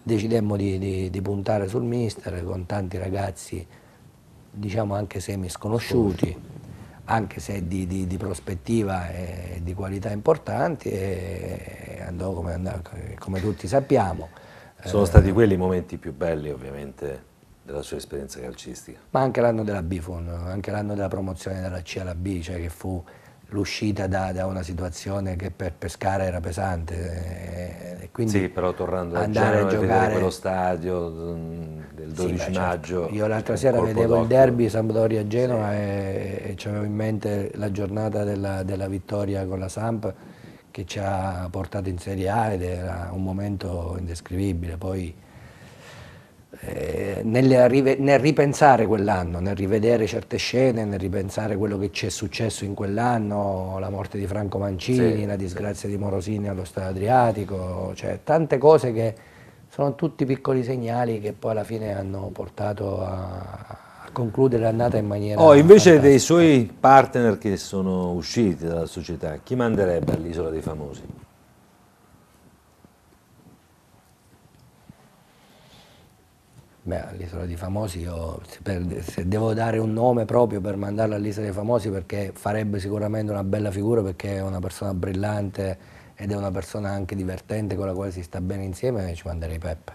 decidemmo di, di, di puntare sul mister con tanti ragazzi, diciamo anche semi sconosciuti anche se di, di, di, prospettiva e di qualità importanti e andò come, come tutti sappiamo.
Sono eh, stati quelli i momenti più belli ovviamente della sua esperienza calcistica.
Ma anche l'anno della Bifon, anche l'anno della promozione dalla C alla B, cioè che fu l'uscita da, da, una situazione che per
Pescara era pesante. Eh, quindi sì, però tornando a Genova a giocare... quello stadio mm, del 12 sì, certo. maggio. Certo. Io l'altra sera vedevo il derby
Sampdoria-Genova sì. e, e avevo in mente la giornata della, della, vittoria con la Samp che ci ha portato in Serie A ed era un momento indescrivibile. Poi eh, nel, nel, ripensare quell'anno, nel rivedere certe scene, nel ripensare quello che ci è successo in quell'anno, la morte di Franco Mancini, sì, la disgrazia sì. di Morosini allo Stato Adriatico, cioè tante cose che sono tutti piccoli segnali che poi alla fine hanno portato a, concludere l'annata in maniera... Oh, invece fantastica. dei
suoi partner che sono usciti dalla società, chi manderebbe all'Isola dei Famosi?
Beh, all'Isola dei Famosi io, per, se devo dare un nome proprio per mandarla all'Isola dei Famosi perché farebbe sicuramente una bella figura perché è una persona brillante ed è una persona anche divertente con la quale si sta bene insieme ci manderei Peppe.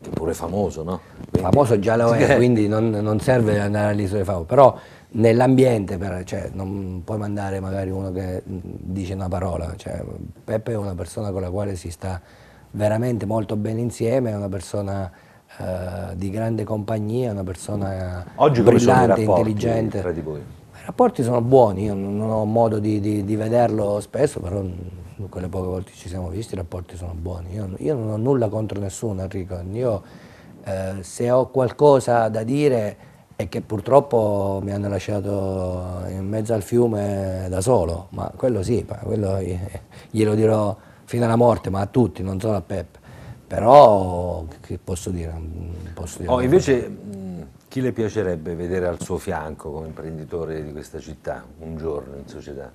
Che pure
famoso, no?
Quindi... Famoso già lo è, quindi non, non serve andare all'Isola dei Famosi, però nell'ambiente cioè, non puoi mandare magari uno che dice una parola, cioè, Peppe è una persona con la quale si sta veramente molto bene insieme, è una persona eh, di grande compagnia, una persona Oggi brillante, intelligente. Tra di voi? I rapporti sono buoni, io non ho modo di, di, di vederlo spesso, però quelle poche volte ci siamo visti i rapporti sono buoni. Io, io non ho nulla contro nessuno, Enrico. Io eh, se ho qualcosa da dire è che purtroppo mi hanno lasciato in mezzo al fiume da solo, ma quello sì, quello eh, glielo dirò fino alla morte, ma a tutti, non solo a Peppe. Però, che posso dire? Mm, posso dire oh, invece,
mm, chi le piacerebbe vedere al suo fianco come imprenditore di questa città un giorno in società?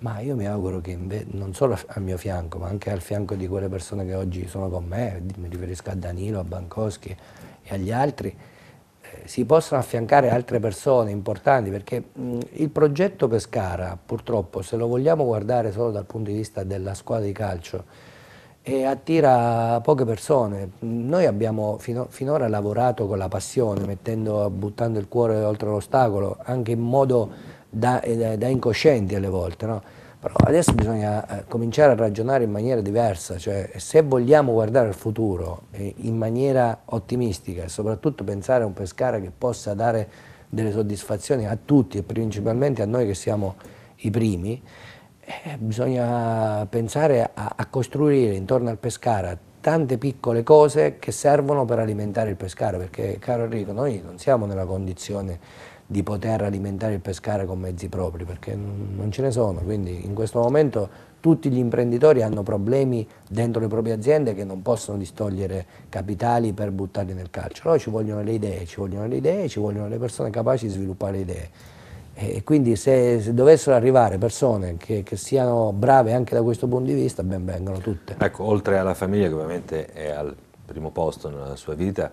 Ma io mi auguro che non solo al mio fianco, ma anche al fianco di quelle persone che oggi sono con me, mi riferisco a Danilo, a Bankowski e agli altri, eh, si possano affiancare altre persone importanti, perché mh, mm, il progetto Pescara, purtroppo, se lo vogliamo guardare solo dal punto di vista della squadra di calcio, e attira poche persone. Noi abbiamo fino, finora lavorato con la passione, mettendo, buttando il cuore oltre l'ostacolo, anche in modo da, eh, da, da incoscienti alle volte. No? Però adesso bisogna eh, cominciare a ragionare in maniera diversa, cioè se vogliamo guardare al futuro eh, in maniera ottimistica e soprattutto pensare a un Pescara che possa dare delle soddisfazioni a tutti e principalmente a noi che siamo i primi, eh, bisogna pensare a, a, costruire intorno al Pescara tante piccole cose che servono per alimentare il Pescara, perché caro Enrico, noi non siamo nella condizione di poter alimentare il Pescara con mezzi propri, perché non ce ne sono, quindi in questo momento tutti gli imprenditori hanno problemi dentro le proprie aziende che non possono distogliere capitali per buttarli nel calcio. Noi ci vogliono le idee, ci vogliono le idee, ci vogliono le persone capaci di sviluppare idee. E quindi se, se, dovessero arrivare persone che, che, siano brave anche da questo punto di vista, ben vengano tutte.
Ecco, oltre alla famiglia che ovviamente è al primo posto nella sua vita,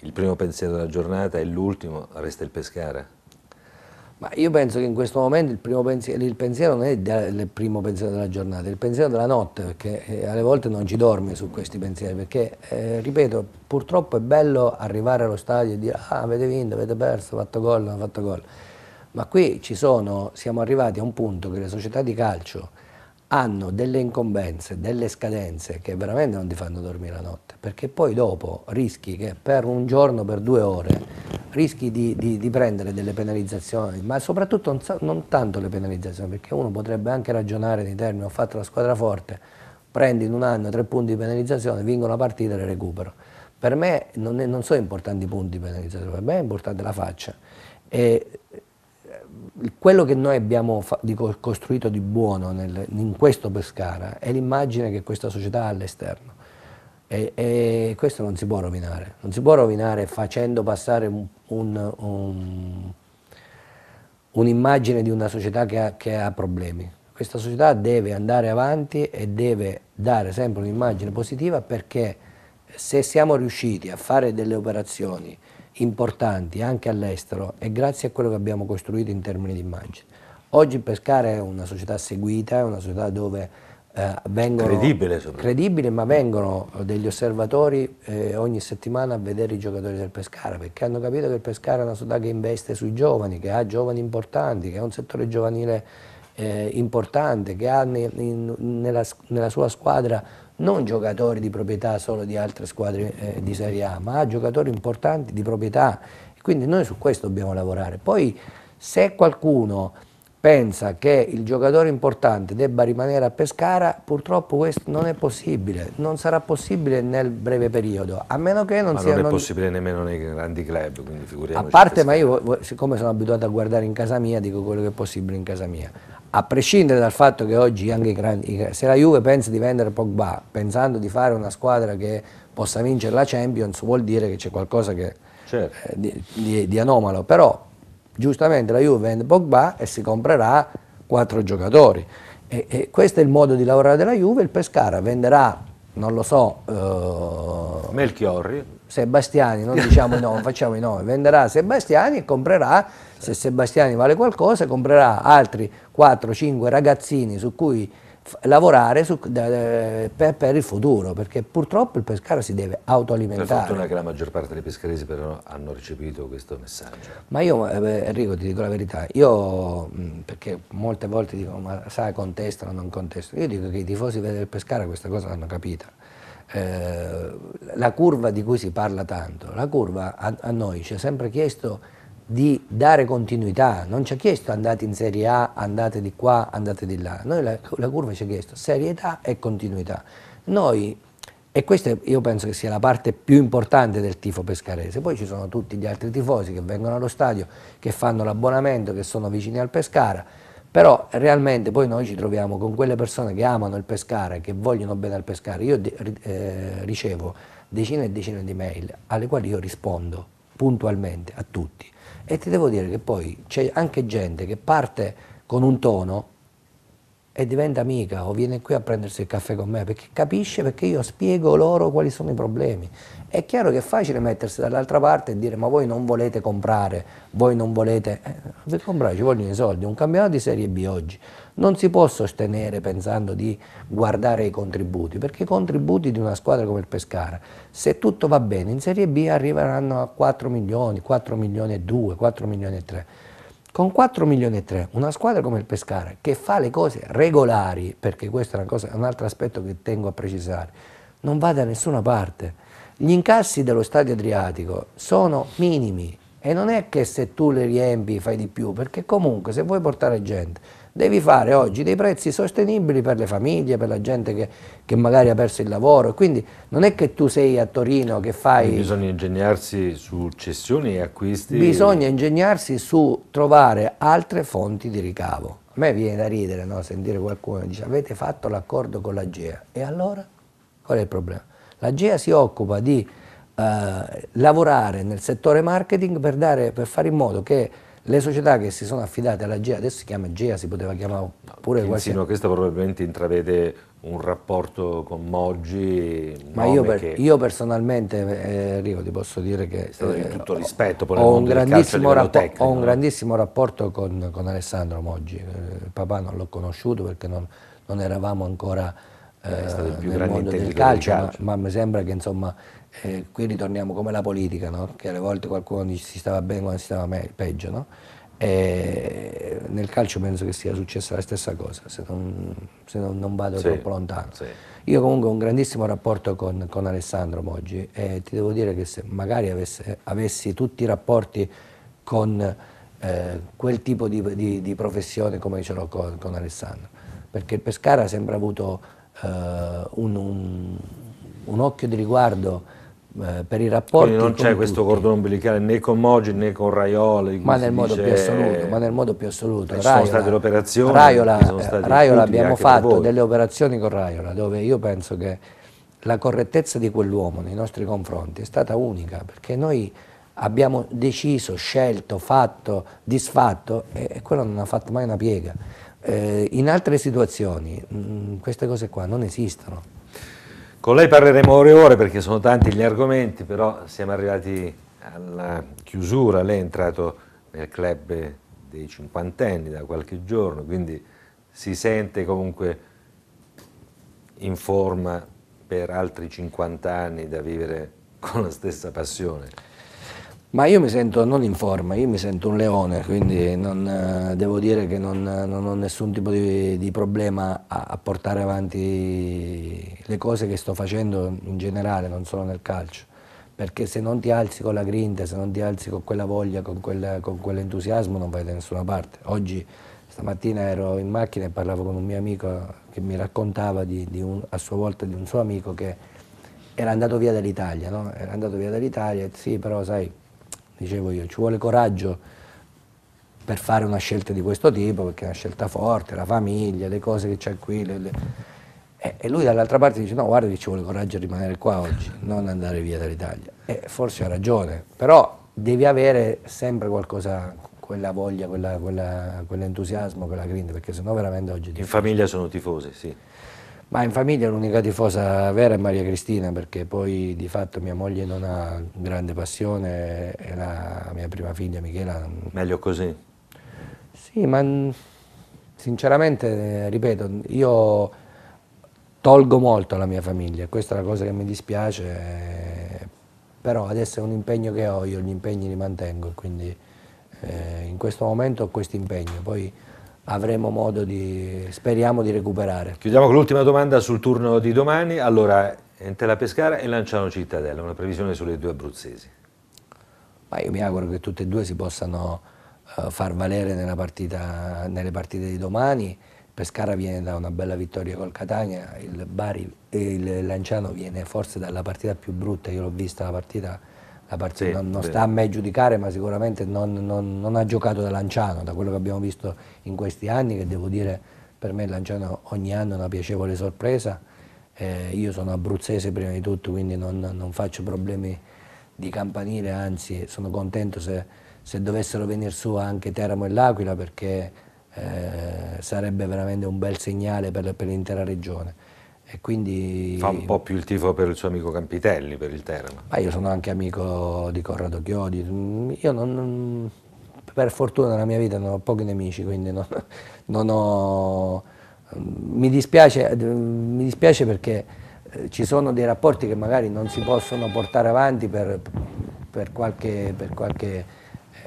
il primo pensiero della giornata e l'ultimo resta il pescare.
Ma io penso che in questo momento il, pensiero, il pensiero, non è il primo pensiero della giornata, è il pensiero della notte, perché eh, alle volte non ci dormi su questi pensieri, perché, eh, ripeto, purtroppo è bello arrivare allo stadio e dire ah avete vinto, avete perso, fatto gol, non fatto gol ma qui sono, siamo arrivati a un punto che le società di calcio hanno delle incombenze, delle scadenze che veramente non ti fanno dormire la notte, perché poi dopo rischi che per un giorno, per due ore, rischi di, di, di prendere delle penalizzazioni, ma soprattutto non, non, tanto le penalizzazioni, perché uno potrebbe anche ragionare nei termini, ho fatto la squadra forte, prendi in un anno tre punti di penalizzazione, vinco la partita e le recupero. Per me non, è, non sono importanti i punti di penalizzazione, per me è importante la faccia. E quello che noi abbiamo costruito di buono nel, in questo Pescara è l'immagine che questa società ha all'esterno e, e, questo non si può rovinare, non si può rovinare facendo passare un'immagine un, un di una società che ha, che ha problemi. Questa società deve andare avanti e deve dare sempre un'immagine positiva perché se siamo riusciti a fare delle operazioni importanti anche all'estero e grazie a quello che abbiamo costruito in termini di immagine. Oggi Pescara è una società seguita, è una società dove eh, vengono... Credibile, credibile ma vengono degli osservatori eh, ogni settimana a vedere i giocatori del Pescara perché hanno capito che il Pescara è una società che investe sui giovani, che ha giovani importanti, che è un settore giovanile eh, importante, che ha ne, in, nella, nella, sua squadra non giocatori di proprietà solo di altre squadre eh, di Serie A, ma ha giocatori importanti di proprietà. Quindi noi su questo dobbiamo lavorare. Poi se qualcuno pensa che il giocatore importante debba rimanere a Pescara, purtroppo questo non è possibile, non sarà possibile nel breve periodo, a meno che non ma sia... è non...
possibile nemmeno nei grandi club, quindi figuriamoci. A parte, a ma
io siccome sono abituato a guardare in casa mia, dico quello che è possibile in casa mia. A prescindere dal fatto che oggi anche i grandi... Se la Juve pensa di vendere Pogba, pensando di fare una squadra che possa vincere la Champions, vuol dire che c'è qualcosa che... Certo. Eh, di, di, di anomalo, però giustamente la Juve vende Pogba e si comprerà quattro giocatori. E, e questo è il modo di lavorare della Juve, il Pescara venderà, non lo so, eh,
Melchiorri,
Sebastiani, non diciamo no, facciamo i nomi, venderà Sebastiani e comprerà, se Sebastiani vale qualcosa, comprerà altri 4-5 ragazzini su cui lavorare su, eh, per, per, il futuro, perché purtroppo il pescaro si deve autoalimentare. Per fortuna che la
maggior parte dei pescaresi però hanno ricevuto questo messaggio.
Ma io, eh, Enrico, ti dico la verità, io, mm, perché molte volte dico, ma sai, contestano, non contestano, io dico che i tifosi del pescaro questa cosa l'hanno capita. Eh, la curva di cui si parla tanto, la curva a, a noi ci ha sempre chiesto di dare continuità, non ci ha chiesto andate in Serie A, andate di qua, andate di là, noi la, la curva ci ha chiesto serietà e continuità. Noi, e questa io penso che sia la parte più importante del tifo pescarese, poi ci sono tutti gli altri tifosi che vengono allo stadio, che fanno l'abbonamento, che sono vicini al Pescara, però realmente poi noi ci troviamo con quelle persone che amano il Pescara, che vogliono bene al Pescara, io eh, ricevo decine e decine di mail alle quali io rispondo puntualmente a tutti e ti devo dire che poi c'è anche gente che parte con un tono e diventa amica o viene qui a prendersi il caffè con me perché capisce perché io spiego loro quali sono i problemi. È chiaro che è facile mettersi dall'altra parte e dire ma voi non volete comprare, voi non volete... Eh, per comprare ci vogliono i soldi, un campionato di Serie B oggi non si può sostenere pensando di guardare i contributi, perché i contributi di una squadra come il Pescara, se tutto va bene, in Serie B arriveranno a 4 milioni, 4 milioni e 2, 4 milioni e 3 con 4 milioni e 3, una squadra come il Pescara che fa le cose regolari, perché questo è cosa, un altro aspetto che tengo a precisare, non va da nessuna parte. Gli incassi dello stadio Adriatico sono minimi e non è che se tu le riempi fai di più, perché comunque se vuoi portare gente devi fare oggi dei prezzi sostenibili per le famiglie, per la gente che, che magari ha perso il lavoro. Quindi non è che tu sei a Torino che fai... Quindi
bisogna ingegnarsi su cessioni e acquisti. Bisogna
ingegnarsi su trovare altre fonti di ricavo. A me viene da ridere no? sentire qualcuno che dice avete fatto l'accordo con la GEA. E allora? Qual è il problema? La GEA si occupa di eh, lavorare nel settore marketing per, dare, per fare in modo che le società che si sono affidate alla GEA, adesso si chiama GEA, si poteva chiamare pure no, qualche...
Questo probabilmente intravede un rapporto con Moggi. Ma io, per, che... io
personalmente, eh, ti posso dire che... Eh, tutto rispetto, ho un, grandissimo tecnico, ho un grandissimo rapporto con, con Alessandro Moggi. Il eh, papà non l'ho conosciuto perché non, non eravamo ancora...
Eh, è stato il più eh, grande mondo del calcio, del calcio.
Ma, ma mi sembra che insomma eh, qui ritorniamo come la politica, no? che alle volte qualcuno dice si stava bene quando si stava me- peggio. No? E nel calcio penso che sia successa la stessa cosa, se non, se non, non vado sì, troppo lontano. Sì. Io comunque ho un grandissimo rapporto con, con Alessandro oggi e ti devo dire che se magari avesse, avessi tutti i rapporti con eh, quel tipo di, di, di, professione come ce l'ho con, con, Alessandro, perché il Pescara ha sempre avuto
eh, un, un, un, occhio di riguardo eh, per i rapporti. Quindi non c'è tutti. questo cordone umbilicale né con Mogi né con Raiola. Ma nel, modo ma nel
modo più assoluto. Eh, Raiola, sono state le operazioni. Raiola, state Raiola abbiamo fatto
delle operazioni con
Raiola dove io penso che la correttezza di quell'uomo nei nostri confronti è stata unica perché noi abbiamo deciso, scelto, fatto, disfatto e, e quello non ha fatto mai una piega. Eh, in altre situazioni mh, mm, queste cose qua non esistono.
Con lei parleremo ore e ore perché sono tanti gli argomenti, però siamo arrivati alla chiusura. Lei è entrato nel club dei cinquantenni da qualche giorno, quindi si sente comunque in forma per altri 50 anni da vivere con la stessa passione.
Ma io mi sento non in forma, io mi sento un leone, quindi non, eh, devo dire che non, eh, non ho nessun tipo di, di problema a, a, portare avanti le cose che sto facendo in generale, non solo nel calcio. Perché se non ti alzi con la grinta, se non ti alzi con quella voglia, con, quella, con quell'entusiasmo, non vai da nessuna parte. Oggi, stamattina ero in macchina e parlavo con un mio amico che mi raccontava di, di un, a sua volta di un suo amico che era andato via dall'Italia, no? Era andato via dall'Italia, sì, però sai dicevo io, ci vuole coraggio per fare una scelta di questo tipo, perché è una scelta forte, la famiglia, le cose che c'è qui. Le, le... Eh, e lui dall'altra parte dice, no, guarda che ci vuole coraggio a rimanere qua oggi, non andare via dall'Italia. E forse ha ragione, però devi avere sempre qualcosa, quella voglia, quella, quella, quell'entusiasmo, quella grinta, perché sennò veramente oggi...
In famiglia sono tifosi, sì.
Ma in famiglia l'unica tifosa vera è Maria Cristina perché poi di fatto mia moglie non ha grande passione e la mia prima figlia Michela...
Meglio così?
Sì, ma sinceramente, eh, ripeto, io tolgo molto alla mia famiglia, questa è la cosa che mi dispiace, eh, però adesso è un impegno che ho, io gli impegni li mantengo, quindi eh, in questo momento ho questo impegno, poi avremo modo di, speriamo di recuperare.
Chiudiamo con l'ultima domanda sul turno di domani, allora Entella Pescara e Lanciano Cittadella, una previsione sulle due abruzzesi.
Ma io mi auguro che tutte e due si possano uh, far valere partita, nelle partite di domani, Pescara viene da una bella vittoria col Catania, il, Bari, il Lanciano viene forse dalla partita più brutta, io l'ho vista la partita sì, non, non sta a me giudicare, ma sicuramente non, non, non, ha giocato da Lanciano, da quello che abbiamo visto in questi anni, che devo dire per me Lanciano ogni anno è una piacevole sorpresa. Eh, io sono abruzzese prima di tutto, quindi non, faccio problemi di campanile, anzi sono contento se, se dovessero venire su anche Teramo e L'Aquila perché eh, sarebbe veramente un bel segnale per, per l'intera regione.
E quindi... Fa un po' più il tifo per il suo amico Campitelli, per il Teramo. Ma io sono anche
amico di Corrado Chiodi, io non, per fortuna nella mia vita non ho pochi nemici, quindi non, non ho... Mi dispiace, mi dispiace perché eh, ci sono dei rapporti che magari non si possono portare avanti per, per qualche, per qualche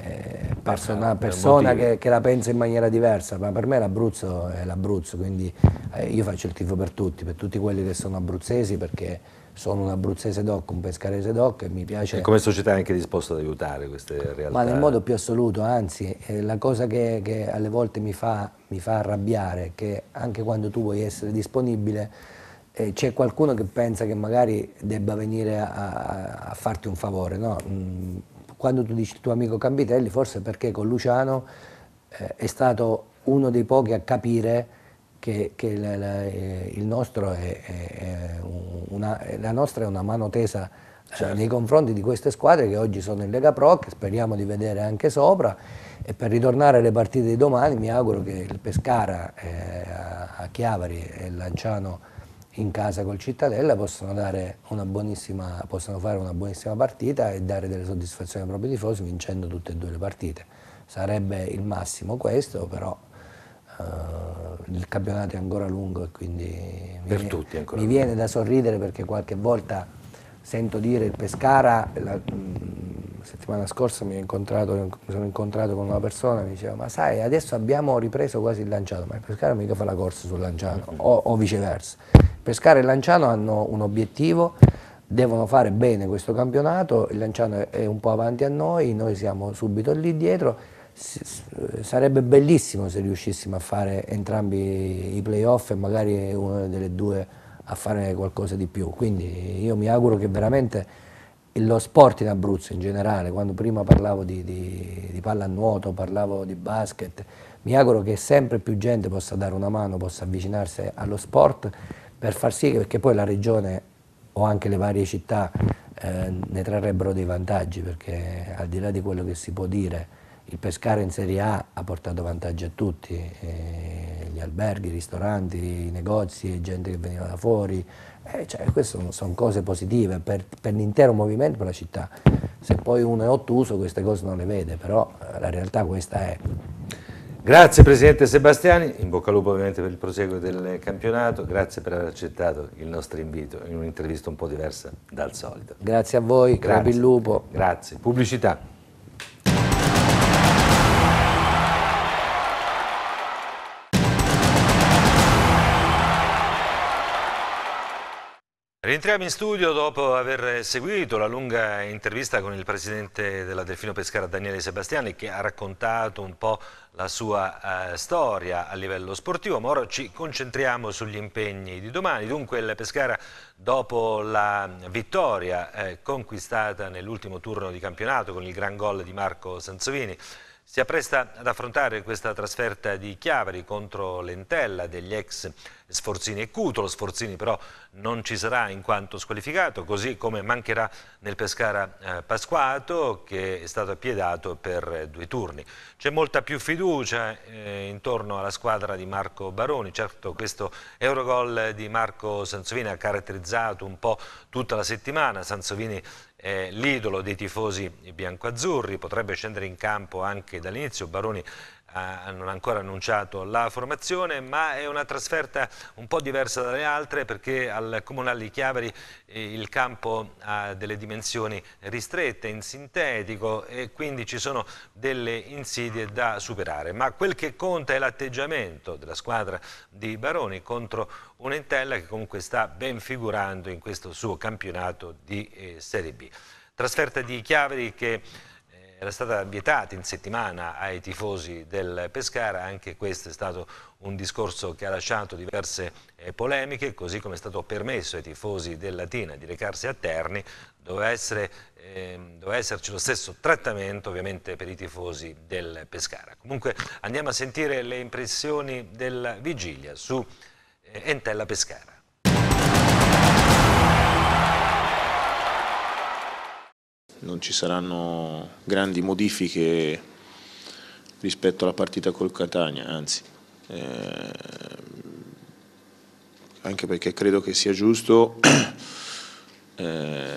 eh, eh, una persona che, che, la pensa in maniera diversa, ma per me l'Abruzzo è l'Abruzzo, quindi eh, io faccio il tifo per tutti, per tutti quelli che sono abruzzesi, perché sono un abruzzese doc, un pescarese doc e mi piace... E come società
è anche disposto ad aiutare queste realtà? Ma nel modo
più assoluto, anzi, eh, la cosa che, che, alle volte mi fa, mi fa arrabbiare è che anche quando tu vuoi essere disponibile eh, c'è qualcuno che pensa che magari debba venire a, a, a farti un favore, no? Mm, quando tu dici il tuo amico Campitelli, forse perché con Luciano eh, è stato uno dei pochi a capire che, che la, la, eh, il nostro è, è una, la nostra è una mano tesa eh, certo. nei confronti di queste squadre che oggi sono in Lega Pro, che speriamo di vedere anche sopra. E per ritornare alle partite di domani mi auguro che il Pescara eh, a Chiavari e Lanciano in casa col Cittadella possono, possono, fare una buonissima partita e dare delle soddisfazioni ai propri tifosi vincendo tutte e due le partite. Sarebbe il massimo questo, però eh, il campionato è ancora lungo e quindi per mi, tutti mi viene da sorridere perché qualche volta sento dire il Pescara... La, settimana scorsa mi, mi, sono incontrato con una persona e mi diceva ma sai adesso abbiamo ripreso quasi il Lanciano, ma il Pescara mica fa la corsa sul Lanciano o, o, viceversa. Pescara e il Lanciano hanno un obiettivo, devono fare bene questo campionato, il Lanciano è un po' avanti a noi, noi siamo subito lì dietro, S sarebbe bellissimo se riuscissimo a fare entrambi i playoff e magari una delle due a fare qualcosa di più, quindi io mi auguro che veramente lo sport in Abruzzo in generale, quando prima parlavo di, di, di pallanuoto, parlavo di basket, mi auguro che sempre più gente possa dare una mano, possa avvicinarsi allo sport per far sì che poi la regione o anche le varie città eh, ne trarrebbero dei vantaggi perché al di là di quello che si può dire il pescare in Serie A ha portato vantaggi a tutti, eh, gli alberghi, i ristoranti, i negozi, gente che veniva da fuori, eh, cioè, queste sono, sono, cose positive per, per l'intero movimento, per la città. Se poi uno è ottuso queste cose non le vede, però eh, la realtà questa è.
Grazie Presidente Sebastiani, in bocca al lupo ovviamente per il proseguo del campionato, grazie per aver accettato il nostro invito in un'intervista un po' diversa dal solito. Grazie a voi, grazie. Crabi il Lupo. Grazie. Pubblicità. Rientriamo in studio dopo aver seguito la lunga intervista con il presidente della Delfino Pescara Daniele Sebastiani che ha raccontato un po' la sua eh, storia a livello sportivo, ma ora ci concentriamo sugli impegni di domani. Dunque il Pescara dopo la vittoria eh, conquistata nell'ultimo turno di campionato con il gran gol di Marco Sansovini si appresta ad affrontare questa trasferta di Chiavari contro l'Entella degli ex Sforzini e Cutolo. Sforzini però non ci sarà in quanto squalificato, così come mancherà nel Pescara eh, Pasquato che è stato appiedato per eh, due turni. C'è molta più fiducia eh, intorno alla squadra di Marco Baroni. Certo questo Eurogol di Marco Sansovini ha caratterizzato un po' tutta la settimana. Sansovini l'idolo dei tifosi biancoazzurri, potrebbe scendere in campo anche dall'inizio Baroni ha, non ha ancora annunciato la formazione, ma è una trasferta un po' diversa dalle altre perché al Comunale di Chiaveri eh, il campo ha delle dimensioni ristrette, in sintetico e quindi ci sono delle insidie da superare. Ma quel che conta è l'atteggiamento della squadra di Baroni contro un'Entella che comunque sta ben figurando in questo suo campionato di eh, Serie B. Trasferta di Chiaveri che era stata vietata in settimana ai tifosi del Pescara, anche questo è stato un discorso che ha lasciato diverse eh, polemiche, così come è stato permesso ai tifosi del Latina di recarsi a Terni, doveva, essere, eh, doveva esserci lo stesso trattamento ovviamente per i tifosi del Pescara. Comunque andiamo a sentire le impressioni della vigilia su eh, Entella Pescara.
non ci saranno grandi modifiche rispetto alla partita col Catania, anzi, eh, anche perché credo che sia giusto, eh,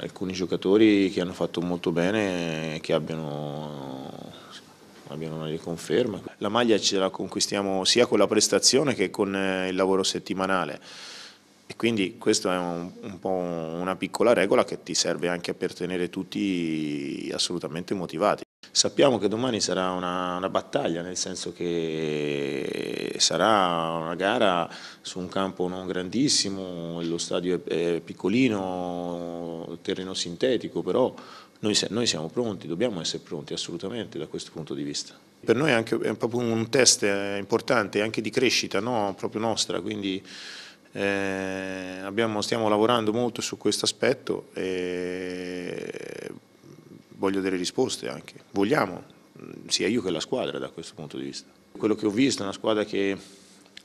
alcuni giocatori che hanno fatto molto bene e eh, che abbiano, abbiano una riconferma. La maglia ce la conquistiamo sia con la prestazione che con eh, il lavoro settimanale. E quindi questa è un, un, po' una piccola regola che ti serve anche per tenere tutti assolutamente motivati. Sappiamo che domani sarà una, una battaglia, nel senso che sarà una gara su un campo non grandissimo, lo stadio è, è piccolino, terreno sintetico, però noi, noi, siamo pronti, dobbiamo essere pronti assolutamente da questo punto di vista. Per noi è, anche, è proprio un test importante anche di crescita no? proprio nostra, quindi eh, abbiamo, stiamo lavorando molto su questo aspetto e voglio delle risposte anche. Vogliamo, mm, sia io che la squadra da questo punto di vista. Quello che ho visto è una squadra che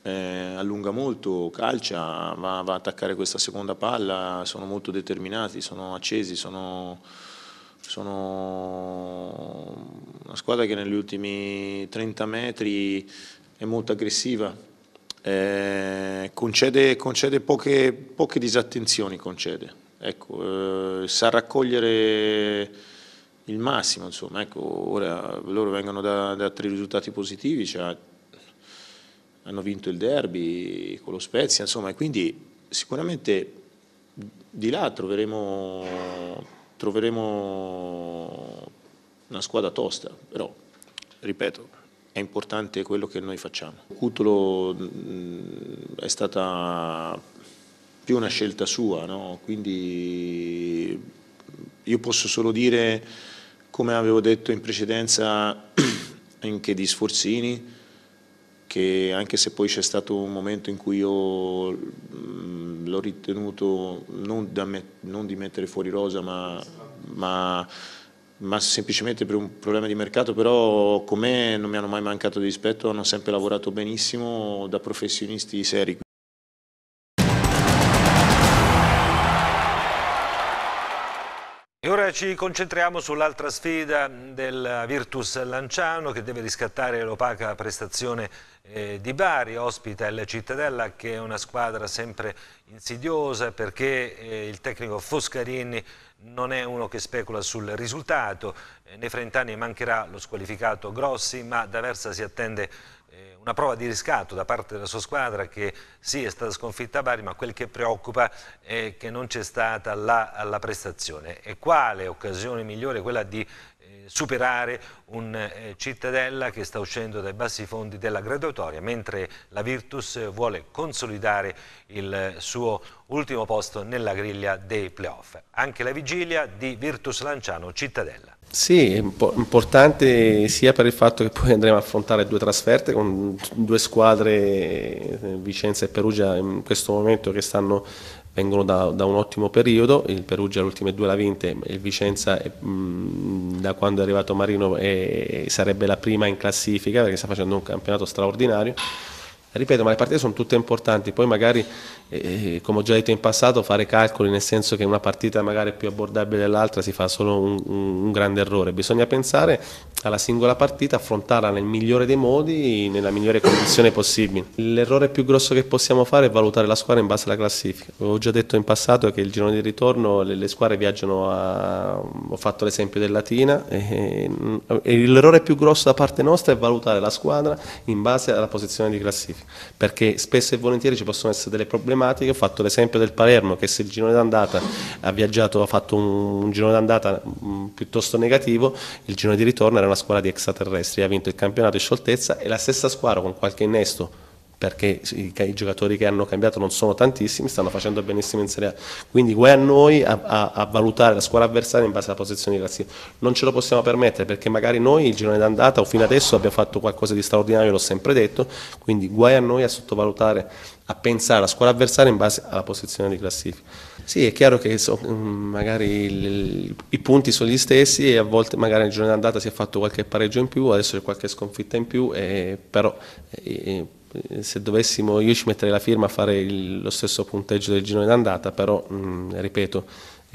eh, allunga molto, calcia, va, va, a attaccare questa seconda palla, sono molto determinati, sono accesi, sono, sono una squadra che negli ultimi 30 metri è molto aggressiva, eh, concede, concede poche, poche, disattenzioni, concede. Ecco, eh, sa raccogliere il massimo, insomma, ecco, ora loro vengono da, da tre risultati positivi, cioè, hanno vinto il derby con lo Spezia, insomma, e quindi sicuramente di là troveremo, troveremo una squadra tosta, però, ripeto, è importante quello che noi facciamo. Cutolo mm, è stata più una scelta sua, no? quindi mm, io posso solo dire, come avevo detto in precedenza anche di Sforzini, che anche se poi c'è stato un momento in cui io mm, l'ho ritenuto non, da, non, di mettere fuori rosa, ma, ma ma semplicemente per un problema di mercato, però con me non mi hanno mai mancato di rispetto, hanno sempre lavorato benissimo da professionisti seri.
E ora ci concentriamo sull'altra sfida del Virtus Lanciano che deve riscattare l'opaca prestazione eh, di Bari, ospita il Cittadella che è una squadra sempre insidiosa perché eh, il tecnico Foscarini non è uno che specula sul risultato, eh, nei anni mancherà lo squalificato Grossi ma da Versa si attende eh, una prova di riscatto da parte della sua squadra che sì è stata sconfitta a Bari ma quel che preoccupa è che non c'è stata la, la prestazione e quale occasione migliore quella di eh, superare un eh, Cittadella che sta uscendo dai bassi fondi della graduatoria, mentre la Virtus vuole consolidare il suo ultimo posto nella griglia dei playoff. Anche la vigilia di Virtus Lanciano Cittadella.
Sì, è importante sia per il fatto che poi andremo a affrontare due trasferte con due squadre, eh, Vicenza e Perugia, in questo momento che stanno vengono da, da, un ottimo periodo, il Perugia le ultime due l'ha vinta, il Vicenza mh, mm, da quando è arrivato Marino è, sarebbe la prima in classifica perché sta facendo un campionato straordinario. Ripeto, ma le partite sono tutte importanti, poi magari, eh, eh come ho già detto in passato, fare calcoli nel senso che una partita magari è più abbordabile dell'altra si fa solo un, un, un grande errore, bisogna pensare alla singola partita, affrontarla nel migliore dei modi, nella migliore condizione possibile. L'errore più grosso che possiamo fare è valutare la squadra in base alla classifica. Ho già detto in passato che il girone di ritorno le, squadre viaggiano a... ho fatto l'esempio del Latina, e, e l'errore più grosso da parte nostra è valutare la squadra in base alla posizione di classifica, perché spesso e volentieri ci possono essere delle problematiche, ho fatto l'esempio del Palermo che se il girone d'andata ha viaggiato, ha fatto un, un girone d'andata mm, piuttosto negativo, il girone di ritorno era una squadra di extraterrestri, ha vinto il campionato in scioltezza e la stessa squadra con qualche innesto perché i, giocatori che hanno cambiato non sono tantissimi, stanno facendo benissimo in Serie A. Quindi guai a noi a, a, a valutare la squadra avversaria in base alla posizione di classifica. Non ce lo possiamo permettere perché magari noi il girone d'andata o fino adesso abbiamo fatto qualcosa di straordinario, l'ho sempre detto, quindi guai a noi a sottovalutare, a pensare alla squadra avversaria in base alla posizione di classifica. Sì, è chiaro che so, mm, magari il, i punti sono gli stessi e a volte magari nel giorno d'andata si è fatto qualche pareggio in più, adesso c'è qualche sconfitta in più, eh, però eh, se dovessimo io ci metterei la firma a fare il, lo stesso punteggio del girone d'andata, però mh, mm, ripeto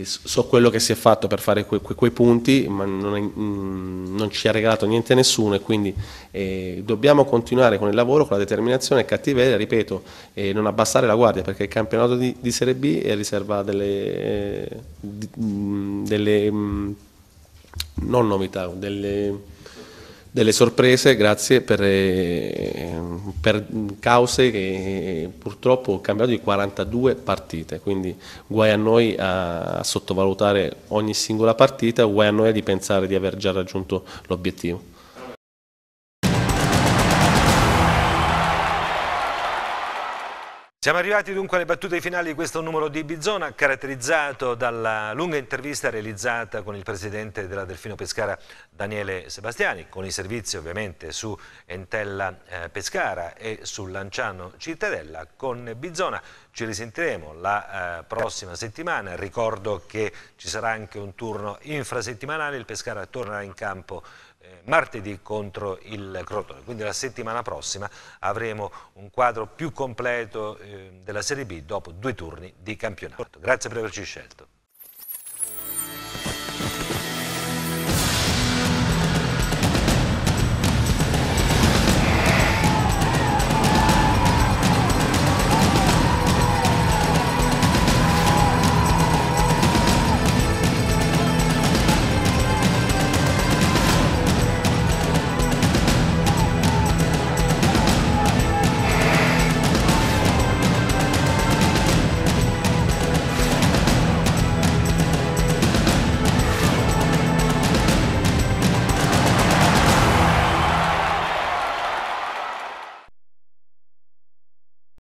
so quello che si è fatto per fare que, que, quei punti, ma non, è, mm, non, ci ha regalato niente a nessuno e quindi eh, dobbiamo continuare con il lavoro, con la determinazione e cattiveria, ripeto, eh, non abbassare la guardia perché il campionato di, di Serie B è riserva delle, eh, di, mh, mm, delle mh, mm, non novità, delle delle sorprese grazie per, eh, per, cause che eh, purtroppo ho cambiato di 42 partite, quindi guai a noi a, a sottovalutare ogni singola partita, guai a noi a pensare di aver già raggiunto l'obiettivo.
Siamo arrivati dunque alle battute finali di questo numero di Bizona, caratterizzato dalla lunga intervista realizzata con il presidente della Delfino Pescara Daniele Sebastiani, con i servizi ovviamente su Entella eh, Pescara e su Lanciano Cittadella. Con Bizona ci risentiremo la eh, prossima settimana, ricordo che ci sarà anche un turno infrasettimanale, il Pescara tornerà in campo eh, martedì contro il Crotone, quindi la settimana prossima avremo un quadro più completo ehm, della Serie B dopo due turni di campionato. Grazie per averci scelto.